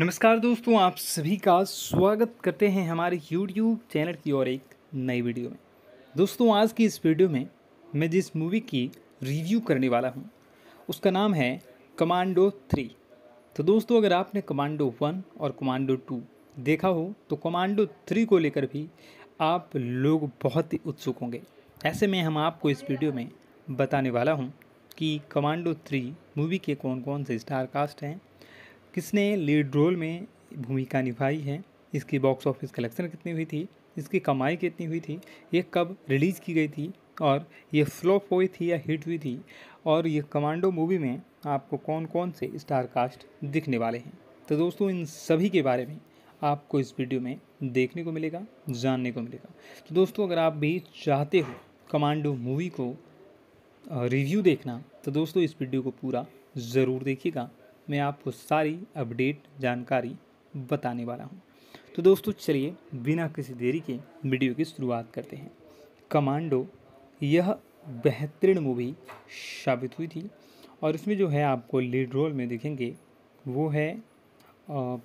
नमस्कार दोस्तों आप सभी का स्वागत करते हैं हमारे YouTube चैनल की और एक नई वीडियो में दोस्तों आज की इस वीडियो में मैं जिस मूवी की रिव्यू करने वाला हूं उसका नाम है कमांडो थ्री तो दोस्तों अगर आपने कमांडो वन और कमांडो टू देखा हो तो कमांडो थ्री को लेकर भी आप लोग बहुत ही उत्सुक होंगे ऐसे में हम आपको इस वीडियो में बताने वाला हूँ कि कमांडो थ्री मूवी के कौन कौन से स्टारकास्ट हैं किसने लीड रोल में भूमिका निभाई है इसकी बॉक्स ऑफिस कलेक्शन कितनी हुई थी इसकी कमाई कितनी हुई थी ये कब रिलीज़ की गई थी और ये फ्लॉप हुई थी या हिट हुई थी और ये कमांडो मूवी में आपको कौन कौन से स्टार कास्ट दिखने वाले हैं तो दोस्तों इन सभी के बारे में आपको इस वीडियो में देखने को मिलेगा जानने को मिलेगा तो दोस्तों अगर आप भी चाहते हो कमांडो मूवी को रिव्यू देखना तो दोस्तों इस वीडियो को पूरा ज़रूर देखिएगा मैं आपको सारी अपडेट जानकारी बताने वाला हूँ तो दोस्तों चलिए बिना किसी देरी के वीडियो की शुरुआत करते हैं कमांडो यह बेहतरीन मूवी साबित हुई थी और इसमें जो है आपको लीड रोल में देखेंगे वो है आ,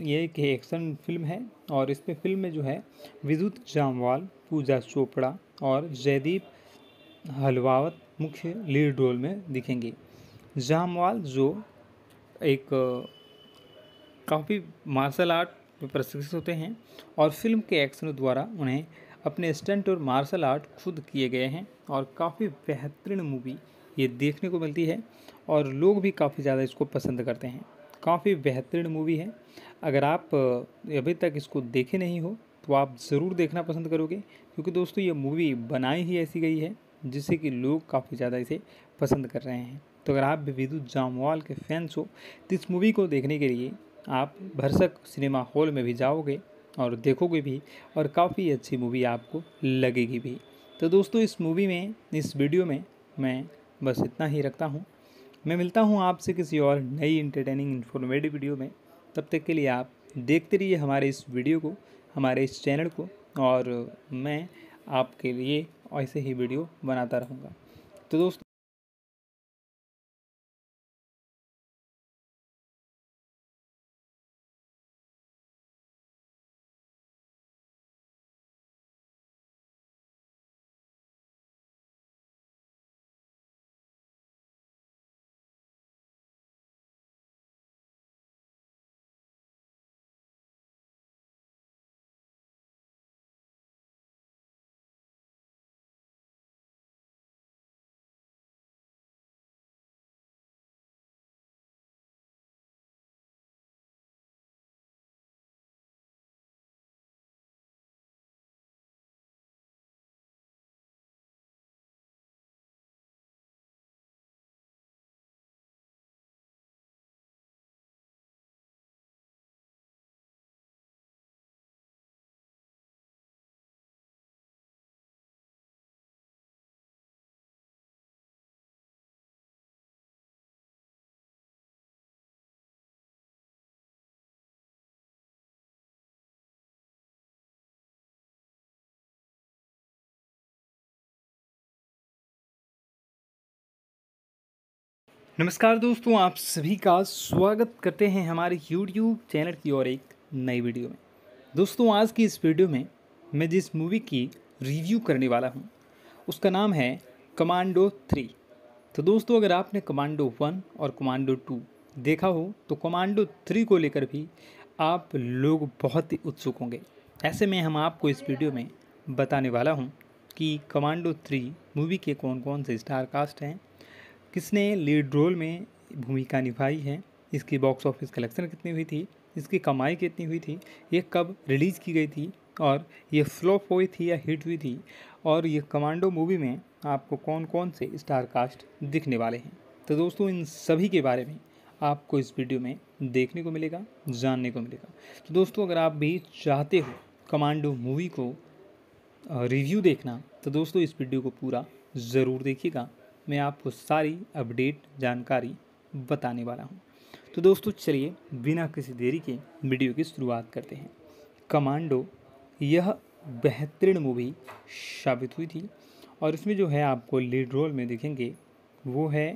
ये एक एक्शन फिल्म है और इसमें फिल्म में जो है विद्युत जामवाल पूजा चोपड़ा और जयदीप हलवावत मुख्य लीड रोल में दिखेंगे जामवाल जो एक काफ़ी मार्शल आर्ट में प्रशिक्षित होते हैं और फिल्म के एक्शनों द्वारा उन्हें अपने स्टंट और मार्शल आर्ट खुद किए गए हैं और काफ़ी बेहतरीन मूवी ये देखने को मिलती है और लोग भी काफ़ी ज़्यादा इसको पसंद करते हैं काफ़ी बेहतरीन मूवी है अगर आप अभी तक इसको देखे नहीं हो तो आप ज़रूर देखना पसंद करोगे क्योंकि दोस्तों ये मूवी बनाई ही ऐसी गई है जिससे कि लोग काफ़ी ज़्यादा इसे पसंद कर रहे हैं तो अगर आप भी विद्युत जामवाल के फैंस हो तो इस मूवी को देखने के लिए आप भरसक सिनेमा हॉल में भी जाओगे और देखोगे भी और काफ़ी अच्छी मूवी आपको लगेगी भी तो दोस्तों इस मूवी में इस वीडियो में मैं बस इतना ही रखता हूँ मैं मिलता हूँ आपसे किसी और नई इंटरटेनिंग इन्फॉर्मेटिव वीडियो में तब तक के लिए आप देखते रहिए हमारे इस वीडियो को हमारे इस चैनल को और मैं आपके लिए ऐसे ही वीडियो बनाता रहूँगा तो दोस्तों नमस्कार दोस्तों आप सभी का स्वागत करते हैं हमारे YouTube चैनल की और एक नई वीडियो में दोस्तों आज की इस वीडियो में मैं जिस मूवी की रिव्यू करने वाला हूं उसका नाम है कमांडो थ्री तो दोस्तों अगर आपने कमांडो वन और कमांडो टू देखा हो तो कमांडो थ्री को लेकर भी आप लोग बहुत ही उत्सुक होंगे ऐसे में हम आपको इस वीडियो में बताने वाला हूँ कि कमांडो थ्री मूवी के कौन कौन से स्टारकास्ट हैं किसने लीड रोल में भूमिका निभाई है इसकी बॉक्स ऑफिस कलेक्शन कितनी हुई थी इसकी कमाई कितनी हुई थी ये कब रिलीज़ की गई थी और ये फ्लॉप हुई थी या हिट हुई थी और ये कमांडो मूवी में आपको कौन कौन से स्टार कास्ट दिखने वाले हैं तो दोस्तों इन सभी के बारे में आपको इस वीडियो में देखने को मिलेगा जानने को मिलेगा तो दोस्तों अगर आप भी चाहते हो कमांडो मूवी को रिव्यू देखना तो दोस्तों इस वीडियो को पूरा ज़रूर देखिएगा मैं आपको सारी अपडेट जानकारी बताने वाला हूँ तो दोस्तों चलिए बिना किसी देरी के वीडियो की शुरुआत करते हैं कमांडो यह बेहतरीन मूवी साबित हुई थी और इसमें जो है आपको लीड रोल में देखेंगे वो है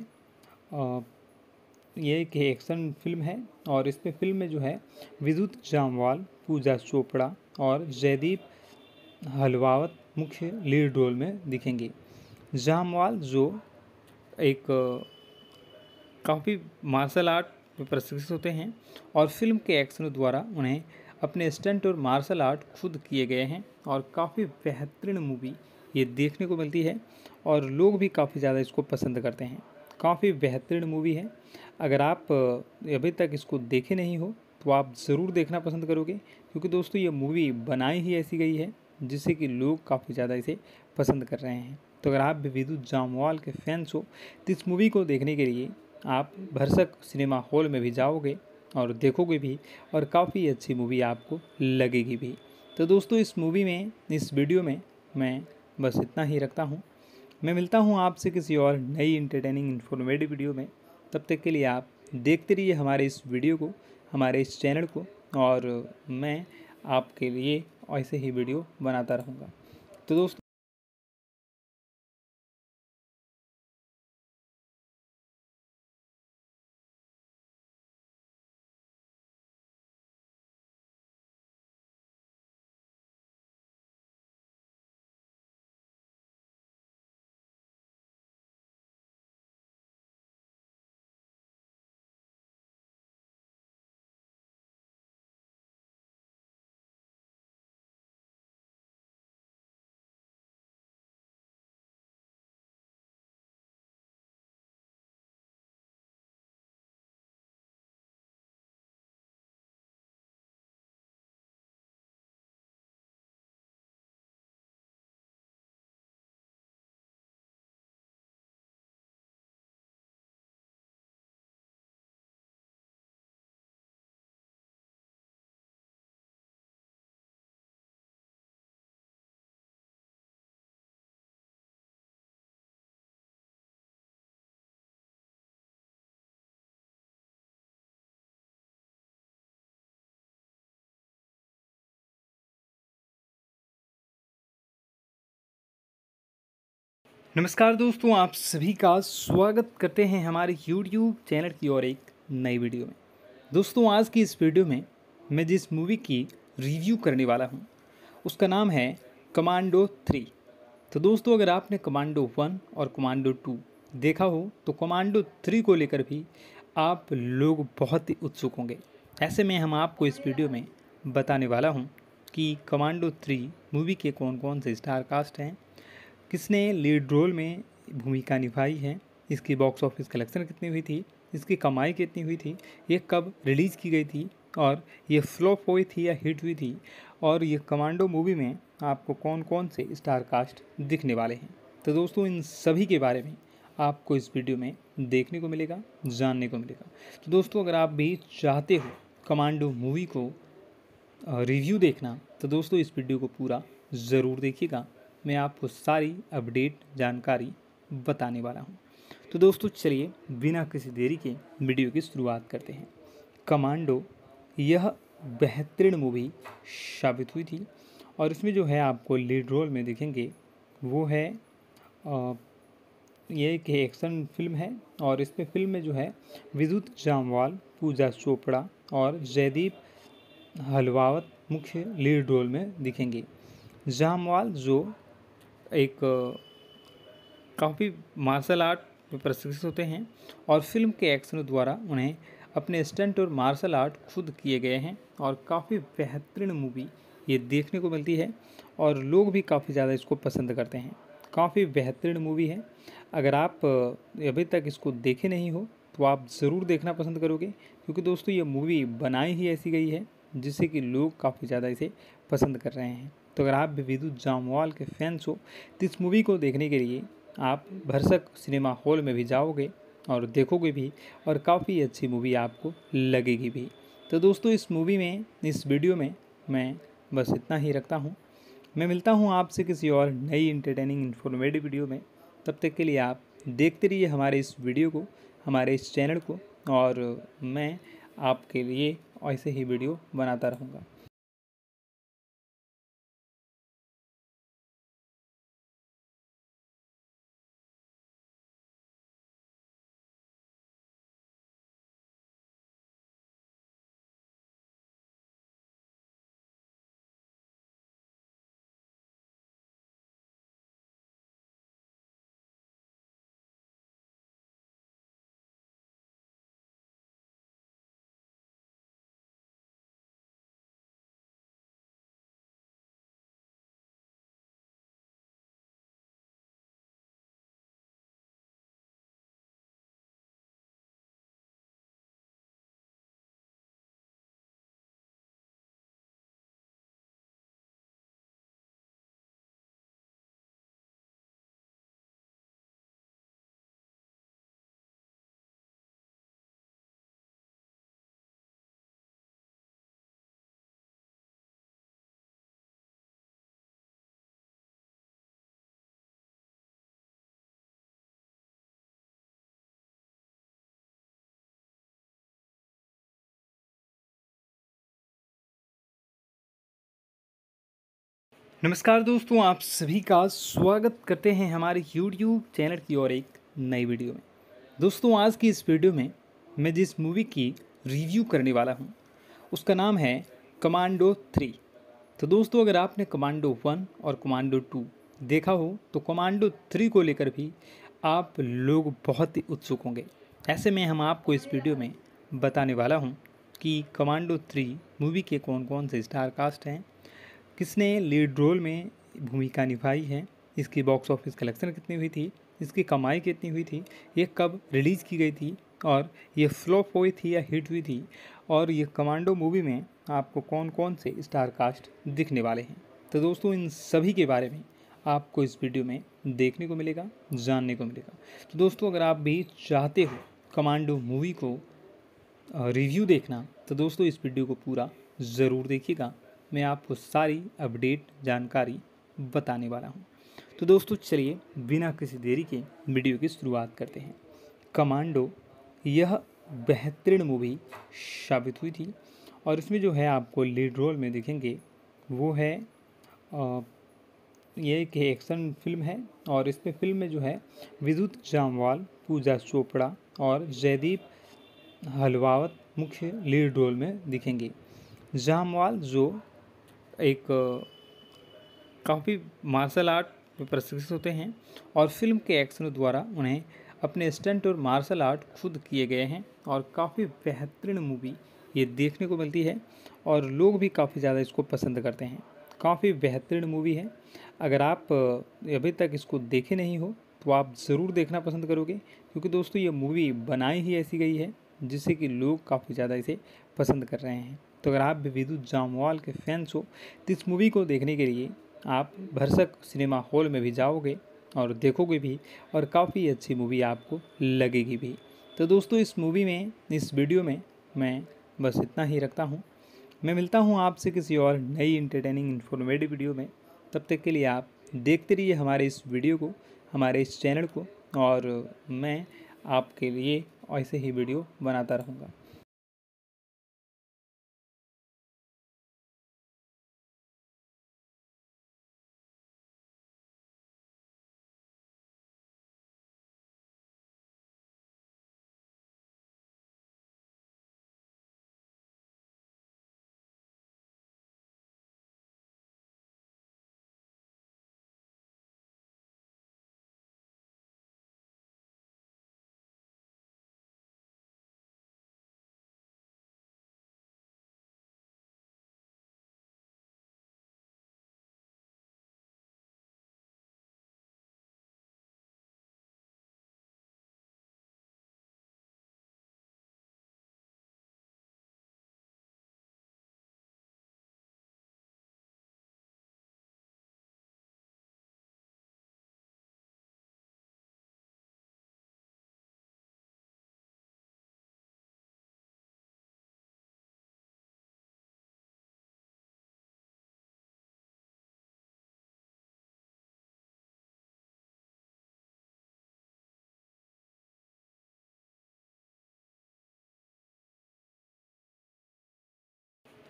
ये एक एक्शन फिल्म है और इसमें फिल्म में जो है विद्युत जामवाल पूजा चोपड़ा और जयदीप हलवावत मुख्य लीड रोल में दिखेंगे जामवाल जो एक काफ़ी मार्शल आर्ट में प्रशिक्षित होते हैं और फिल्म के एक्शनों द्वारा उन्हें अपने स्टंट और मार्शल आर्ट खुद किए गए हैं और काफ़ी बेहतरीन मूवी ये देखने को मिलती है और लोग भी काफ़ी ज़्यादा इसको पसंद करते हैं काफ़ी बेहतरीन मूवी है अगर आप अभी तक इसको देखे नहीं हो तो आप ज़रूर देखना पसंद करोगे क्योंकि दोस्तों ये मूवी बनाई ही ऐसी गई है जिससे कि लोग काफ़ी ज़्यादा इसे पसंद कर रहे हैं तो अगर आप भी विद्युत जामवाल के फैंस हो तो इस मूवी को देखने के लिए आप भरसक सिनेमा हॉल में भी जाओगे और देखोगे भी और काफ़ी अच्छी मूवी आपको लगेगी भी तो दोस्तों इस मूवी में इस वीडियो में मैं बस इतना ही रखता हूँ मैं मिलता हूँ आपसे किसी और नई इंटरटेनिंग इन्फॉर्मेटिव वीडियो में तब तक के लिए आप देखते रहिए हमारे इस वीडियो को हमारे इस चैनल को और मैं आपके लिए ऐसे ही वीडियो बनाता रहूँगा तो दोस्तों नमस्कार दोस्तों आप सभी का स्वागत करते हैं हमारे यूट्यूब चैनल की और एक नई वीडियो में दोस्तों आज की इस वीडियो में मैं जिस मूवी की रिव्यू करने वाला हूं उसका नाम है कमांडो थ्री तो दोस्तों अगर आपने कमांडो वन और कमांडो टू देखा हो तो कमांडो थ्री को लेकर भी आप लोग बहुत ही उत्सुक होंगे ऐसे में हम आपको इस वीडियो में बताने वाला हूँ कि कमांडो थ्री मूवी के कौन कौन से स्टारकास्ट हैं किसने लीड रोल में भूमिका निभाई है इसकी बॉक्स ऑफिस कलेक्शन कितनी हुई थी इसकी कमाई कितनी हुई थी ये कब रिलीज़ की गई थी और ये फ्लॉप हुई थी या हिट हुई थी और ये कमांडो मूवी में आपको कौन कौन से स्टार कास्ट दिखने वाले हैं तो दोस्तों इन सभी के बारे में आपको इस वीडियो में देखने को मिलेगा जानने को मिलेगा तो दोस्तों अगर आप भी चाहते हो कमांडो मूवी को रिव्यू देखना तो दोस्तों इस वीडियो को पूरा ज़रूर देखिएगा मैं आपको सारी अपडेट जानकारी बताने वाला हूँ तो दोस्तों चलिए बिना किसी देरी के वीडियो की शुरुआत करते हैं कमांडो यह बेहतरीन मूवी साबित हुई थी और इसमें जो है आपको लीड रोल में देखेंगे वो है ये एक एक्शन फिल्म है और इसमें फिल्म में जो है विद्युत जामवाल पूजा चोपड़ा और जयदीप हलवावत मुख्य लीड रोल में दिखेंगे जामवाल जो एक काफ़ी मार्शल आर्ट में प्रशिक्षित होते हैं और फिल्म के एक्शनों द्वारा उन्हें अपने स्टंट और मार्शल आर्ट खुद किए गए हैं और काफ़ी बेहतरीन मूवी ये देखने को मिलती है और लोग भी काफ़ी ज़्यादा इसको पसंद करते हैं काफ़ी बेहतरीन मूवी है अगर आप अभी तक इसको देखे नहीं हो तो आप ज़रूर देखना पसंद करोगे क्योंकि दोस्तों ये मूवी बनाई ही ऐसी गई है जिससे कि लोग काफ़ी ज़्यादा इसे पसंद कर रहे हैं तो अगर आप भी विद्युत जामवाल के फैंस हो तो इस मूवी को देखने के लिए आप भरसक सिनेमा हॉल में भी जाओगे और देखोगे भी और काफ़ी अच्छी मूवी आपको लगेगी भी तो दोस्तों इस मूवी में इस वीडियो में मैं बस इतना ही रखता हूँ मैं मिलता हूँ आपसे किसी और नई इंटरटेनिंग इन्फॉर्मेटिव वीडियो में तब तक के लिए आप देखते रहिए हमारे इस वीडियो को हमारे इस चैनल को और मैं आपके लिए ऐसे ही वीडियो बनाता रहूँगा नमस्कार दोस्तों आप सभी का स्वागत करते हैं हमारे YouTube चैनल की और एक नई वीडियो में दोस्तों आज की इस वीडियो में मैं जिस मूवी की रिव्यू करने वाला हूं उसका नाम है कमांडो थ्री तो दोस्तों अगर आपने कमांडो वन और कमांडो टू देखा हो तो कमांडो थ्री को लेकर भी आप लोग बहुत ही उत्सुक होंगे ऐसे में हम आपको इस वीडियो में बताने वाला हूँ कि कमांडो थ्री मूवी के कौन कौन से स्टारकास्ट हैं किसने लीड रोल में भूमिका निभाई है इसकी बॉक्स ऑफिस कलेक्शन कितनी हुई थी इसकी कमाई कितनी हुई थी ये कब रिलीज़ की गई थी और ये फ्लॉप हुई थी या हिट हुई थी और ये कमांडो मूवी में आपको कौन कौन से स्टार कास्ट दिखने वाले हैं तो दोस्तों इन सभी के बारे में आपको इस वीडियो में देखने को मिलेगा जानने को मिलेगा तो दोस्तों अगर आप भी चाहते हो कमांडो मूवी को रिव्यू देखना तो दोस्तों इस वीडियो को पूरा ज़रूर देखिएगा मैं आपको सारी अपडेट जानकारी बताने वाला हूँ तो दोस्तों चलिए बिना किसी देरी के वीडियो की शुरुआत करते हैं कमांडो यह बेहतरीन मूवी साबित हुई थी और इसमें जो है आपको लीड रोल में देखेंगे वो है ये एक एक्शन फिल्म है और इसमें फिल्म में जो है विद्युत जामवाल पूजा चोपड़ा और जयदीप हलवावत मुख्य लीड रोल में दिखेंगे जामवाल जो एक काफ़ी मार्शल आर्ट में प्रशिक्षित होते हैं और फिल्म के एक्शन द्वारा उन्हें अपने स्टंट और मार्शल आर्ट खुद किए गए हैं और काफ़ी बेहतरीन मूवी ये देखने को मिलती है और लोग भी काफ़ी ज़्यादा इसको पसंद करते हैं काफ़ी बेहतरीन मूवी है अगर आप अभी तक इसको देखे नहीं हो तो आप ज़रूर देखना पसंद करोगे क्योंकि दोस्तों ये मूवी बनाई ही ऐसी गई है जिससे कि लोग काफ़ी ज़्यादा इसे पसंद कर रहे हैं तो अगर आप भी विद्युत जामवाल के फैंस हो तो इस मूवी को देखने के लिए आप भरसक सिनेमा हॉल में भी जाओगे और देखोगे भी और काफ़ी अच्छी मूवी आपको लगेगी भी तो दोस्तों इस मूवी में इस वीडियो में मैं बस इतना ही रखता हूँ मैं मिलता हूँ आपसे किसी और नई इंटरटेनिंग इन्फॉर्मेटिव वीडियो में तब तक के लिए आप देखते रहिए हमारे इस वीडियो को हमारे इस चैनल को और मैं आपके लिए ऐसे ही वीडियो बनाता रहूँगा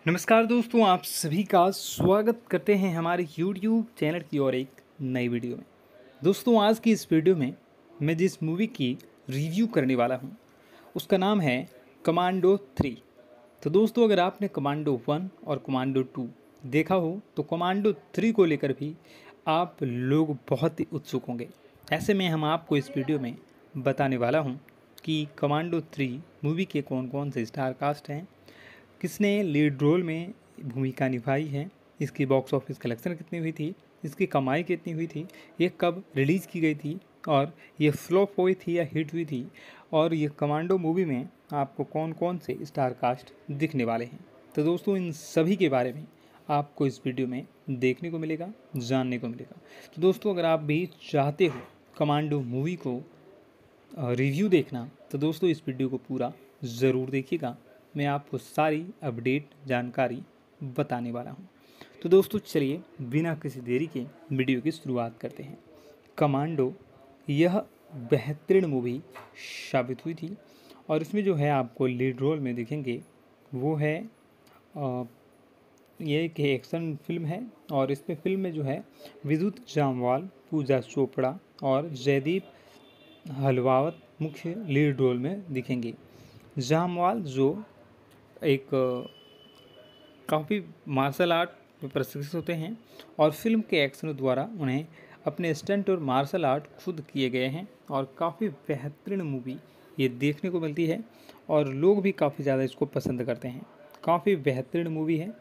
नमस्कार दोस्तों आप सभी का स्वागत करते हैं हमारे YouTube चैनल की और एक नई वीडियो में दोस्तों आज की इस वीडियो में मैं जिस मूवी की रिव्यू करने वाला हूं उसका नाम है कमांडो थ्री तो दोस्तों अगर आपने कमांडो वन और कमांडो टू देखा हो तो कमांडो थ्री को लेकर भी आप लोग बहुत ही उत्सुक होंगे ऐसे में हम आपको इस वीडियो में बताने वाला हूँ कि कमांडो थ्री मूवी के कौन कौन से स्टारकास्ट हैं किसने लीड रोल में भूमिका निभाई है इसकी बॉक्स ऑफिस कलेक्शन कितनी हुई थी इसकी कमाई कितनी हुई थी ये कब रिलीज़ की गई थी और ये फ्लॉप हुई थी या हिट हुई थी और ये कमांडो मूवी में आपको कौन कौन से स्टार कास्ट दिखने वाले हैं तो दोस्तों इन सभी के बारे में आपको इस वीडियो में देखने को मिलेगा जानने को मिलेगा तो दोस्तों अगर आप भी चाहते हो कमांडो मूवी को रिव्यू देखना तो दोस्तों इस वीडियो को पूरा ज़रूर देखिएगा मैं आपको सारी अपडेट जानकारी बताने वाला हूँ तो दोस्तों चलिए बिना किसी देरी के वीडियो की शुरुआत करते हैं कमांडो यह बेहतरीन मूवी साबित हुई थी और इसमें जो है आपको लीड रोल में देखेंगे वो है ये एक एक्शन फिल्म है और इसमें फिल्म में जो है विद्युत जामवाल पूजा चोपड़ा और जयदीप हलवावत मुख्य लीड रोल में दिखेंगे जामवाल जो एक काफ़ी मार्शल आर्ट में प्रशिक्षित होते हैं और फिल्म के एक्शन द्वारा उन्हें अपने स्टंट और मार्शल आर्ट खुद किए गए हैं और काफ़ी बेहतरीन मूवी ये देखने को मिलती है और लोग भी काफ़ी ज़्यादा इसको पसंद करते हैं काफ़ी बेहतरीन मूवी है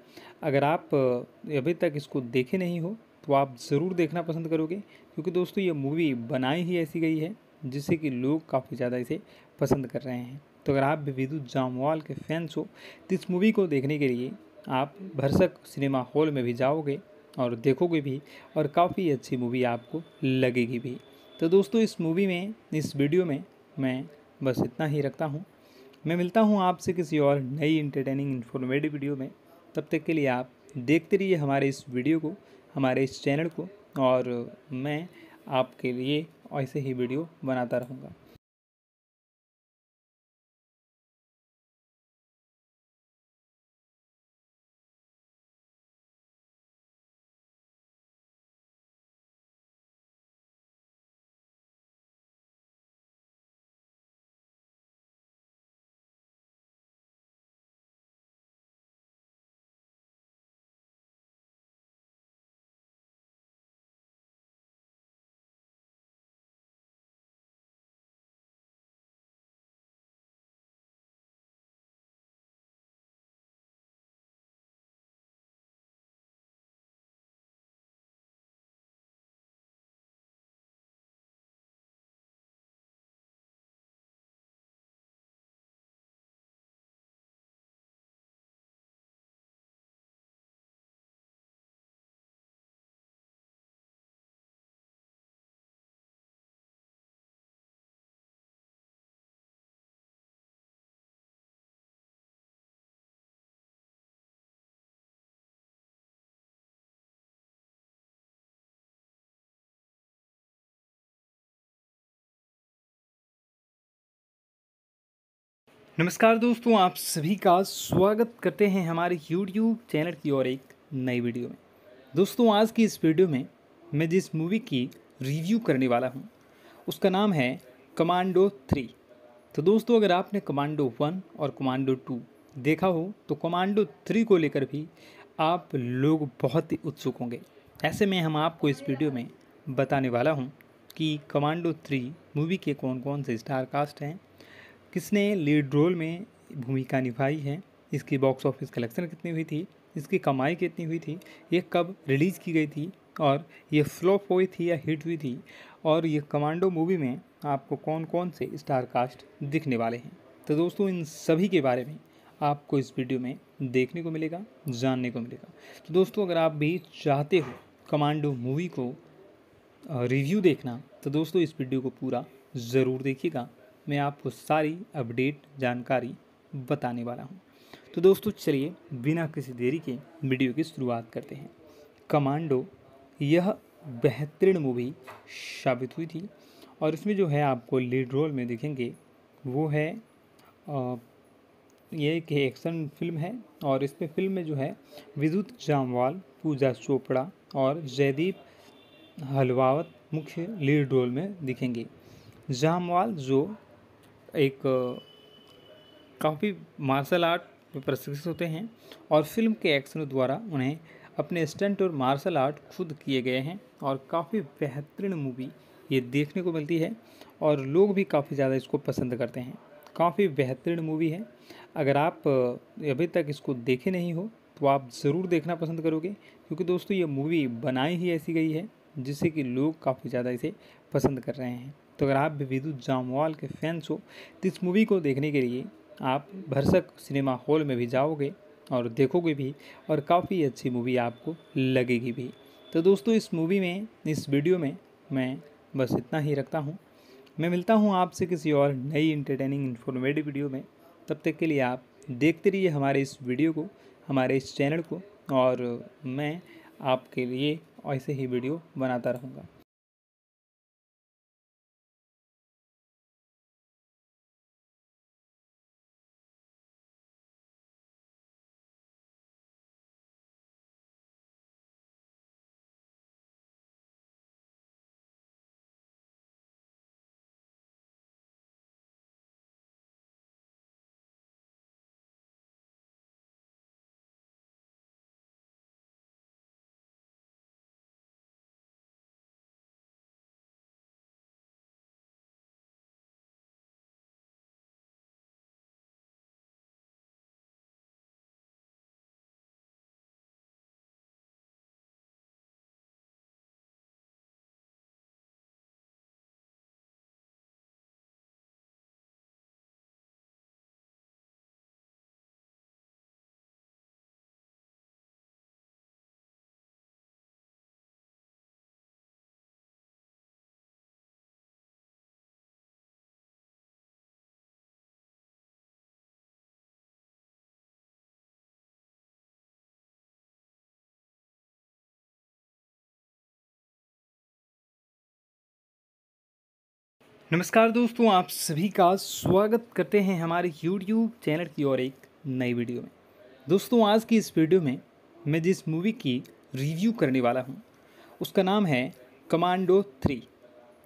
अगर आप अभी तक इसको देखे नहीं हो तो आप ज़रूर देखना पसंद करोगे क्योंकि दोस्तों ये मूवी बनाई ही ऐसी गई है जिससे कि लोग काफ़ी ज़्यादा इसे पसंद कर रहे हैं तो अगर आप भी विद्युत जामवाल के फैंस हो तो इस मूवी को देखने के लिए आप भरसक सिनेमा हॉल में भी जाओगे और देखोगे भी और काफ़ी अच्छी मूवी आपको लगेगी भी तो दोस्तों इस मूवी में इस वीडियो में मैं बस इतना ही रखता हूँ मैं मिलता हूँ आपसे किसी और नई इंटरटेनिंग इन्फॉर्मेटिव वीडियो में तब तक के लिए आप देखते रहिए हमारे इस वीडियो को हमारे इस चैनल को और मैं आपके लिए ऐसे ही वीडियो बनाता रहूँगा नमस्कार दोस्तों आप सभी का स्वागत करते हैं हमारे यूट्यूब चैनल की और एक नई वीडियो में दोस्तों आज की इस वीडियो में मैं जिस मूवी की रिव्यू करने वाला हूं उसका नाम है कमांडो थ्री तो दोस्तों अगर आपने कमांडो वन और कमांडो टू देखा हो तो कमांडो थ्री को लेकर भी आप लोग बहुत ही उत्सुक होंगे ऐसे में हम आपको इस वीडियो में बताने वाला हूँ कि कमांडो थ्री मूवी के कौन कौन से स्टारकास्ट हैं किसने लीड रोल में भूमिका निभाई है इसकी बॉक्स ऑफिस कलेक्शन कितनी हुई थी इसकी कमाई कितनी हुई थी ये कब रिलीज़ की गई थी और ये फ्लॉप हुई थी या हिट हुई थी और ये कमांडो मूवी में आपको कौन कौन से स्टार कास्ट दिखने वाले हैं तो दोस्तों इन सभी के बारे में आपको इस वीडियो में देखने को मिलेगा जानने को मिलेगा तो दोस्तों अगर आप भी चाहते हो कमांडो मूवी को रिव्यू देखना तो दोस्तों इस वीडियो को पूरा ज़रूर देखिएगा मैं आपको सारी अपडेट जानकारी बताने वाला हूँ तो दोस्तों चलिए बिना किसी देरी के वीडियो की शुरुआत करते हैं कमांडो यह बेहतरीन मूवी साबित हुई थी और इसमें जो है आपको लीड रोल में देखेंगे वो है आ, ये एक एक्शन फिल्म है और इसमें फिल्म में जो है विद्युत जामवाल पूजा चोपड़ा और जयदीप हलवावत मुख्य लीड रोल में दिखेंगे जामवाल जो एक काफ़ी मार्शल आर्ट में प्रशिक्षित होते हैं और फिल्म के एक्शनों द्वारा उन्हें अपने स्टंट और मार्शल आर्ट खुद किए गए हैं और काफ़ी बेहतरीन मूवी ये देखने को मिलती है और लोग भी काफ़ी ज़्यादा इसको पसंद करते हैं काफ़ी बेहतरीन मूवी है अगर आप अभी तक इसको देखे नहीं हो तो आप ज़रूर देखना पसंद करोगे क्योंकि दोस्तों ये मूवी बनाई ही ऐसी गई है जिससे कि लोग काफ़ी ज़्यादा इसे पसंद कर रहे हैं तो अगर आप भी विद्युत जामवाल के फैंस हो तो इस मूवी को देखने के लिए आप भरसक सिनेमा हॉल में भी जाओगे और देखोगे भी और काफ़ी अच्छी मूवी आपको लगेगी भी तो दोस्तों इस मूवी में इस वीडियो में मैं बस इतना ही रखता हूँ मैं मिलता हूँ आपसे किसी और नई इंटरटेनिंग इन्फॉर्मेटिव वीडियो में तब तक के लिए आप देखते रहिए हमारे इस वीडियो को हमारे इस चैनल को और मैं आपके लिए ऐसे ही वीडियो बनाता रहूँगा नमस्कार दोस्तों आप सभी का स्वागत करते हैं हमारे YouTube चैनल की और एक नई वीडियो में दोस्तों आज की इस वीडियो में मैं जिस मूवी की रिव्यू करने वाला हूं उसका नाम है कमांडो थ्री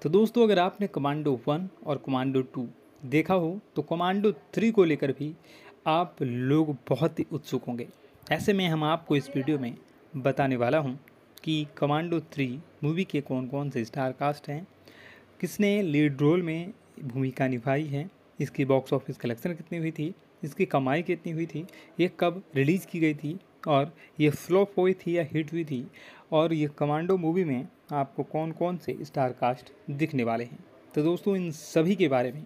तो दोस्तों अगर आपने कमांडो वन और कमांडो टू देखा हो तो कमांडो थ्री को लेकर भी आप लोग बहुत ही उत्सुक होंगे ऐसे में हम आपको इस वीडियो में बताने वाला हूँ कि कमांडो थ्री मूवी के कौन कौन से स्टारकास्ट हैं किसने लीड रोल में भूमिका निभाई है इसकी बॉक्स ऑफिस कलेक्शन कितनी हुई थी इसकी कमाई कितनी हुई थी ये कब रिलीज़ की गई थी और ये फ्लॉप हुई थी या हिट हुई थी और ये कमांडो मूवी में आपको कौन कौन से स्टार कास्ट दिखने वाले हैं तो दोस्तों इन सभी के बारे में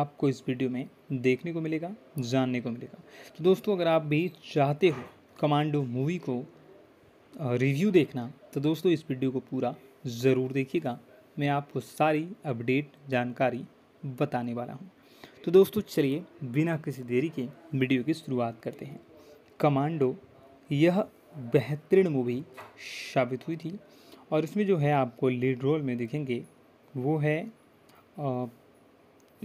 आपको इस वीडियो में देखने को मिलेगा जानने को मिलेगा तो दोस्तों अगर आप भी चाहते हो कमांडो मूवी को रिव्यू देखना तो दोस्तों इस वीडियो को पूरा ज़रूर देखिएगा मैं आपको सारी अपडेट जानकारी बताने वाला हूँ तो दोस्तों चलिए बिना किसी देरी के वीडियो की शुरुआत करते हैं कमांडो यह बेहतरीन मूवी साबित हुई थी और इसमें जो है आपको लीड रोल में देखेंगे वो है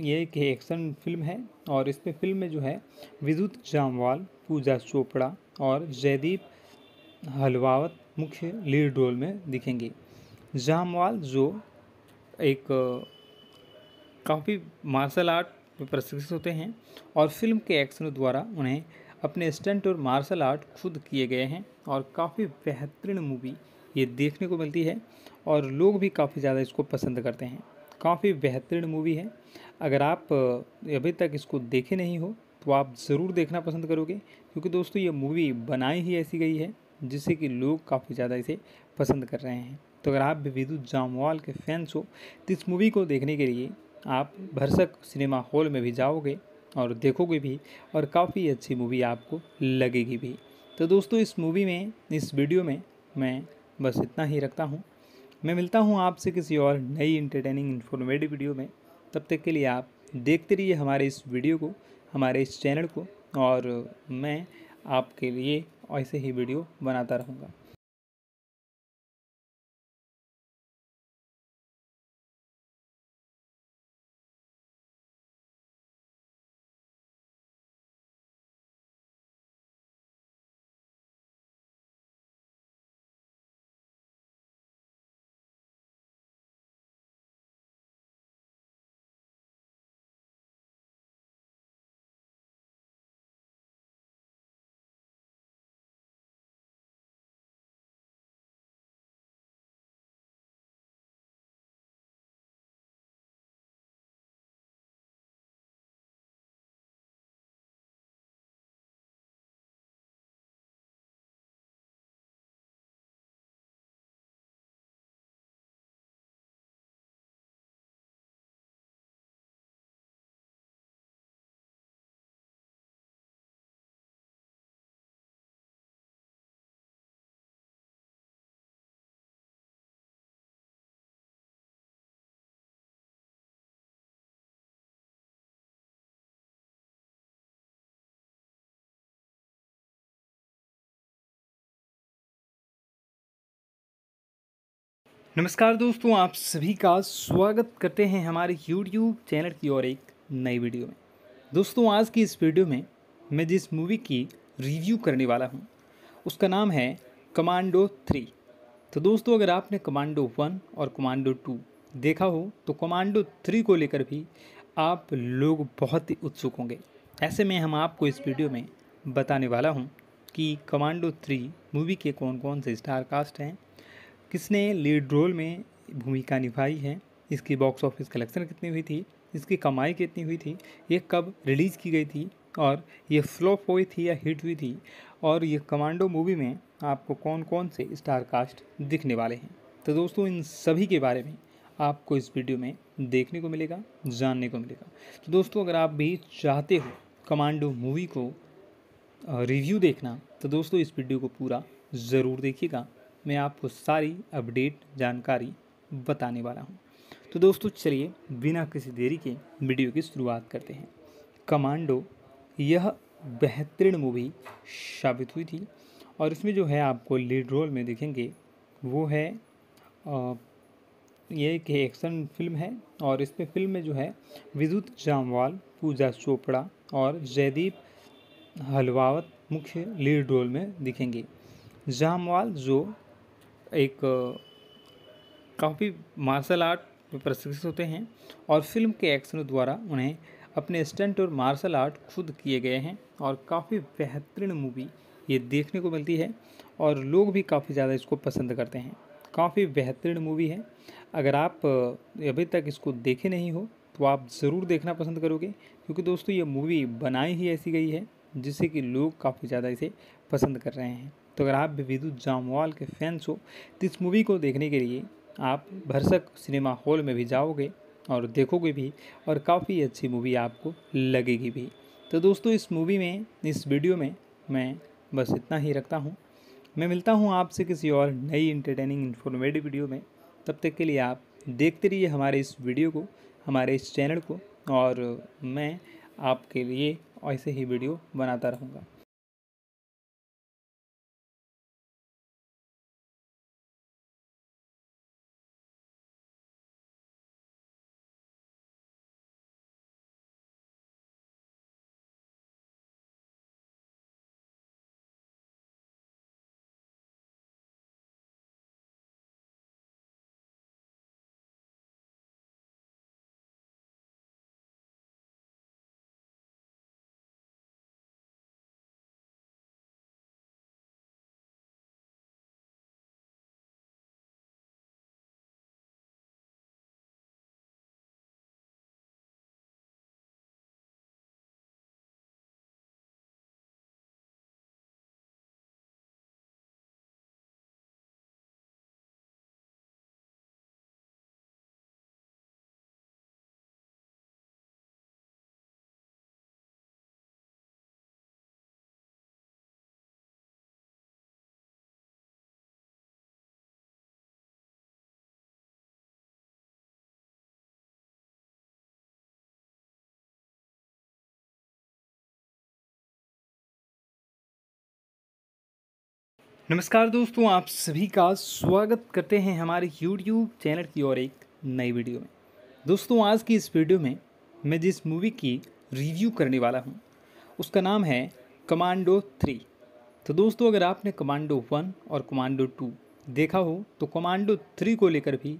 ये एक एक्शन फिल्म है और इसमें फिल्म में जो है विद्युत जामवाल पूजा चोपड़ा और जयदीप हलवावत मुख्य लीड रोल में दिखेंगे जामवाल जो एक काफ़ी मार्शल आर्ट में प्रशिक्षित होते हैं और फिल्म के एक्शनों द्वारा उन्हें अपने स्टंट और मार्शल आर्ट खुद किए गए हैं और काफ़ी बेहतरीन मूवी ये देखने को मिलती है और लोग भी काफ़ी ज़्यादा इसको पसंद करते हैं काफ़ी बेहतरीन मूवी है अगर आप अभी तक इसको देखे नहीं हो तो आप ज़रूर देखना पसंद करोगे क्योंकि दोस्तों ये मूवी बनाई ही ऐसी गई है जिससे कि लोग काफ़ी ज़्यादा इसे पसंद कर रहे हैं तो अगर आप भी विद्युत जामवाल के फैंस हो तो इस मूवी को देखने के लिए आप भरसक सिनेमा हॉल में भी जाओगे और देखोगे भी और काफ़ी अच्छी मूवी आपको लगेगी भी तो दोस्तों इस मूवी में इस वीडियो में मैं बस इतना ही रखता हूँ मैं मिलता हूँ आपसे किसी और नई इंटरटेनिंग इन्फॉर्मेटिव वीडियो में तब तक के लिए आप देखते रहिए हमारे इस वीडियो को हमारे इस चैनल को और मैं आपके लिए ऐसे ही वीडियो बनाता रहूँगा नमस्कार दोस्तों आप सभी का स्वागत करते हैं हमारे YouTube चैनल की और एक नई वीडियो में दोस्तों आज की इस वीडियो में मैं जिस मूवी की रिव्यू करने वाला हूं उसका नाम है कमांडो थ्री तो दोस्तों अगर आपने कमांडो वन और कमांडो टू देखा हो तो कमांडो थ्री को लेकर भी आप लोग बहुत ही उत्सुक होंगे ऐसे में हम आपको इस वीडियो में बताने वाला हूँ कि कमांडो थ्री मूवी के कौन कौन से स्टारकास्ट हैं किसने लीड रोल में भूमिका निभाई है इसकी बॉक्स ऑफिस कलेक्शन कितनी हुई थी इसकी कमाई कितनी हुई थी ये कब रिलीज़ की गई थी और ये फ्लॉप हुई थी या हिट हुई थी और ये कमांडो मूवी में आपको कौन कौन से स्टार कास्ट दिखने वाले हैं तो दोस्तों इन सभी के बारे में आपको इस वीडियो में देखने को मिलेगा जानने को मिलेगा तो दोस्तों अगर आप भी चाहते हो कमांडो मूवी को रिव्यू देखना तो दोस्तों इस वीडियो को पूरा ज़रूर देखिएगा मैं आपको सारी अपडेट जानकारी बताने वाला हूँ तो दोस्तों चलिए बिना किसी देरी के वीडियो की शुरुआत करते हैं कमांडो यह बेहतरीन मूवी साबित हुई थी और इसमें जो है आपको लीड रोल में देखेंगे वो है ये एक एक्शन फिल्म है और इसमें फिल्म में जो है विद्युत जामवाल पूजा चोपड़ा और जयदीप हलवावत मुख्य लीड रोल में दिखेंगे जामवाल जो एक काफ़ी मार्शल आर्ट में प्रशिक्षित होते हैं और फिल्म के एक्शनों द्वारा उन्हें अपने स्टंट और मार्शल आर्ट खुद किए गए हैं और काफ़ी बेहतरीन मूवी ये देखने को मिलती है और लोग भी काफ़ी ज़्यादा इसको पसंद करते हैं काफ़ी बेहतरीन मूवी है अगर आप अभी तक इसको देखे नहीं हो तो आप ज़रूर देखना पसंद करोगे क्योंकि दोस्तों ये मूवी बनाई ही ऐसी गई है जिससे कि लोग काफ़ी ज़्यादा इसे पसंद कर रहे हैं तो अगर आप भी विद्युत जामवाल के फैंस हो तो इस मूवी को देखने के लिए आप भरसक सिनेमा हॉल में भी जाओगे और देखोगे भी और काफ़ी अच्छी मूवी आपको लगेगी भी तो दोस्तों इस मूवी में इस वीडियो में मैं बस इतना ही रखता हूँ मैं मिलता हूँ आपसे किसी और नई इंटरटेनिंग इन्फॉर्मेटिव वीडियो में तब तक के लिए आप देखते रहिए हमारे इस वीडियो को हमारे इस चैनल को और मैं आपके लिए ऐसे ही वीडियो बनाता रहूँगा नमस्कार दोस्तों आप सभी का स्वागत करते हैं हमारे यूट्यूब चैनल की और एक नई वीडियो में दोस्तों आज की इस वीडियो में मैं जिस मूवी की रिव्यू करने वाला हूं उसका नाम है कमांडो थ्री तो दोस्तों अगर आपने कमांडो वन और कमांडो टू देखा हो तो कमांडो थ्री को लेकर भी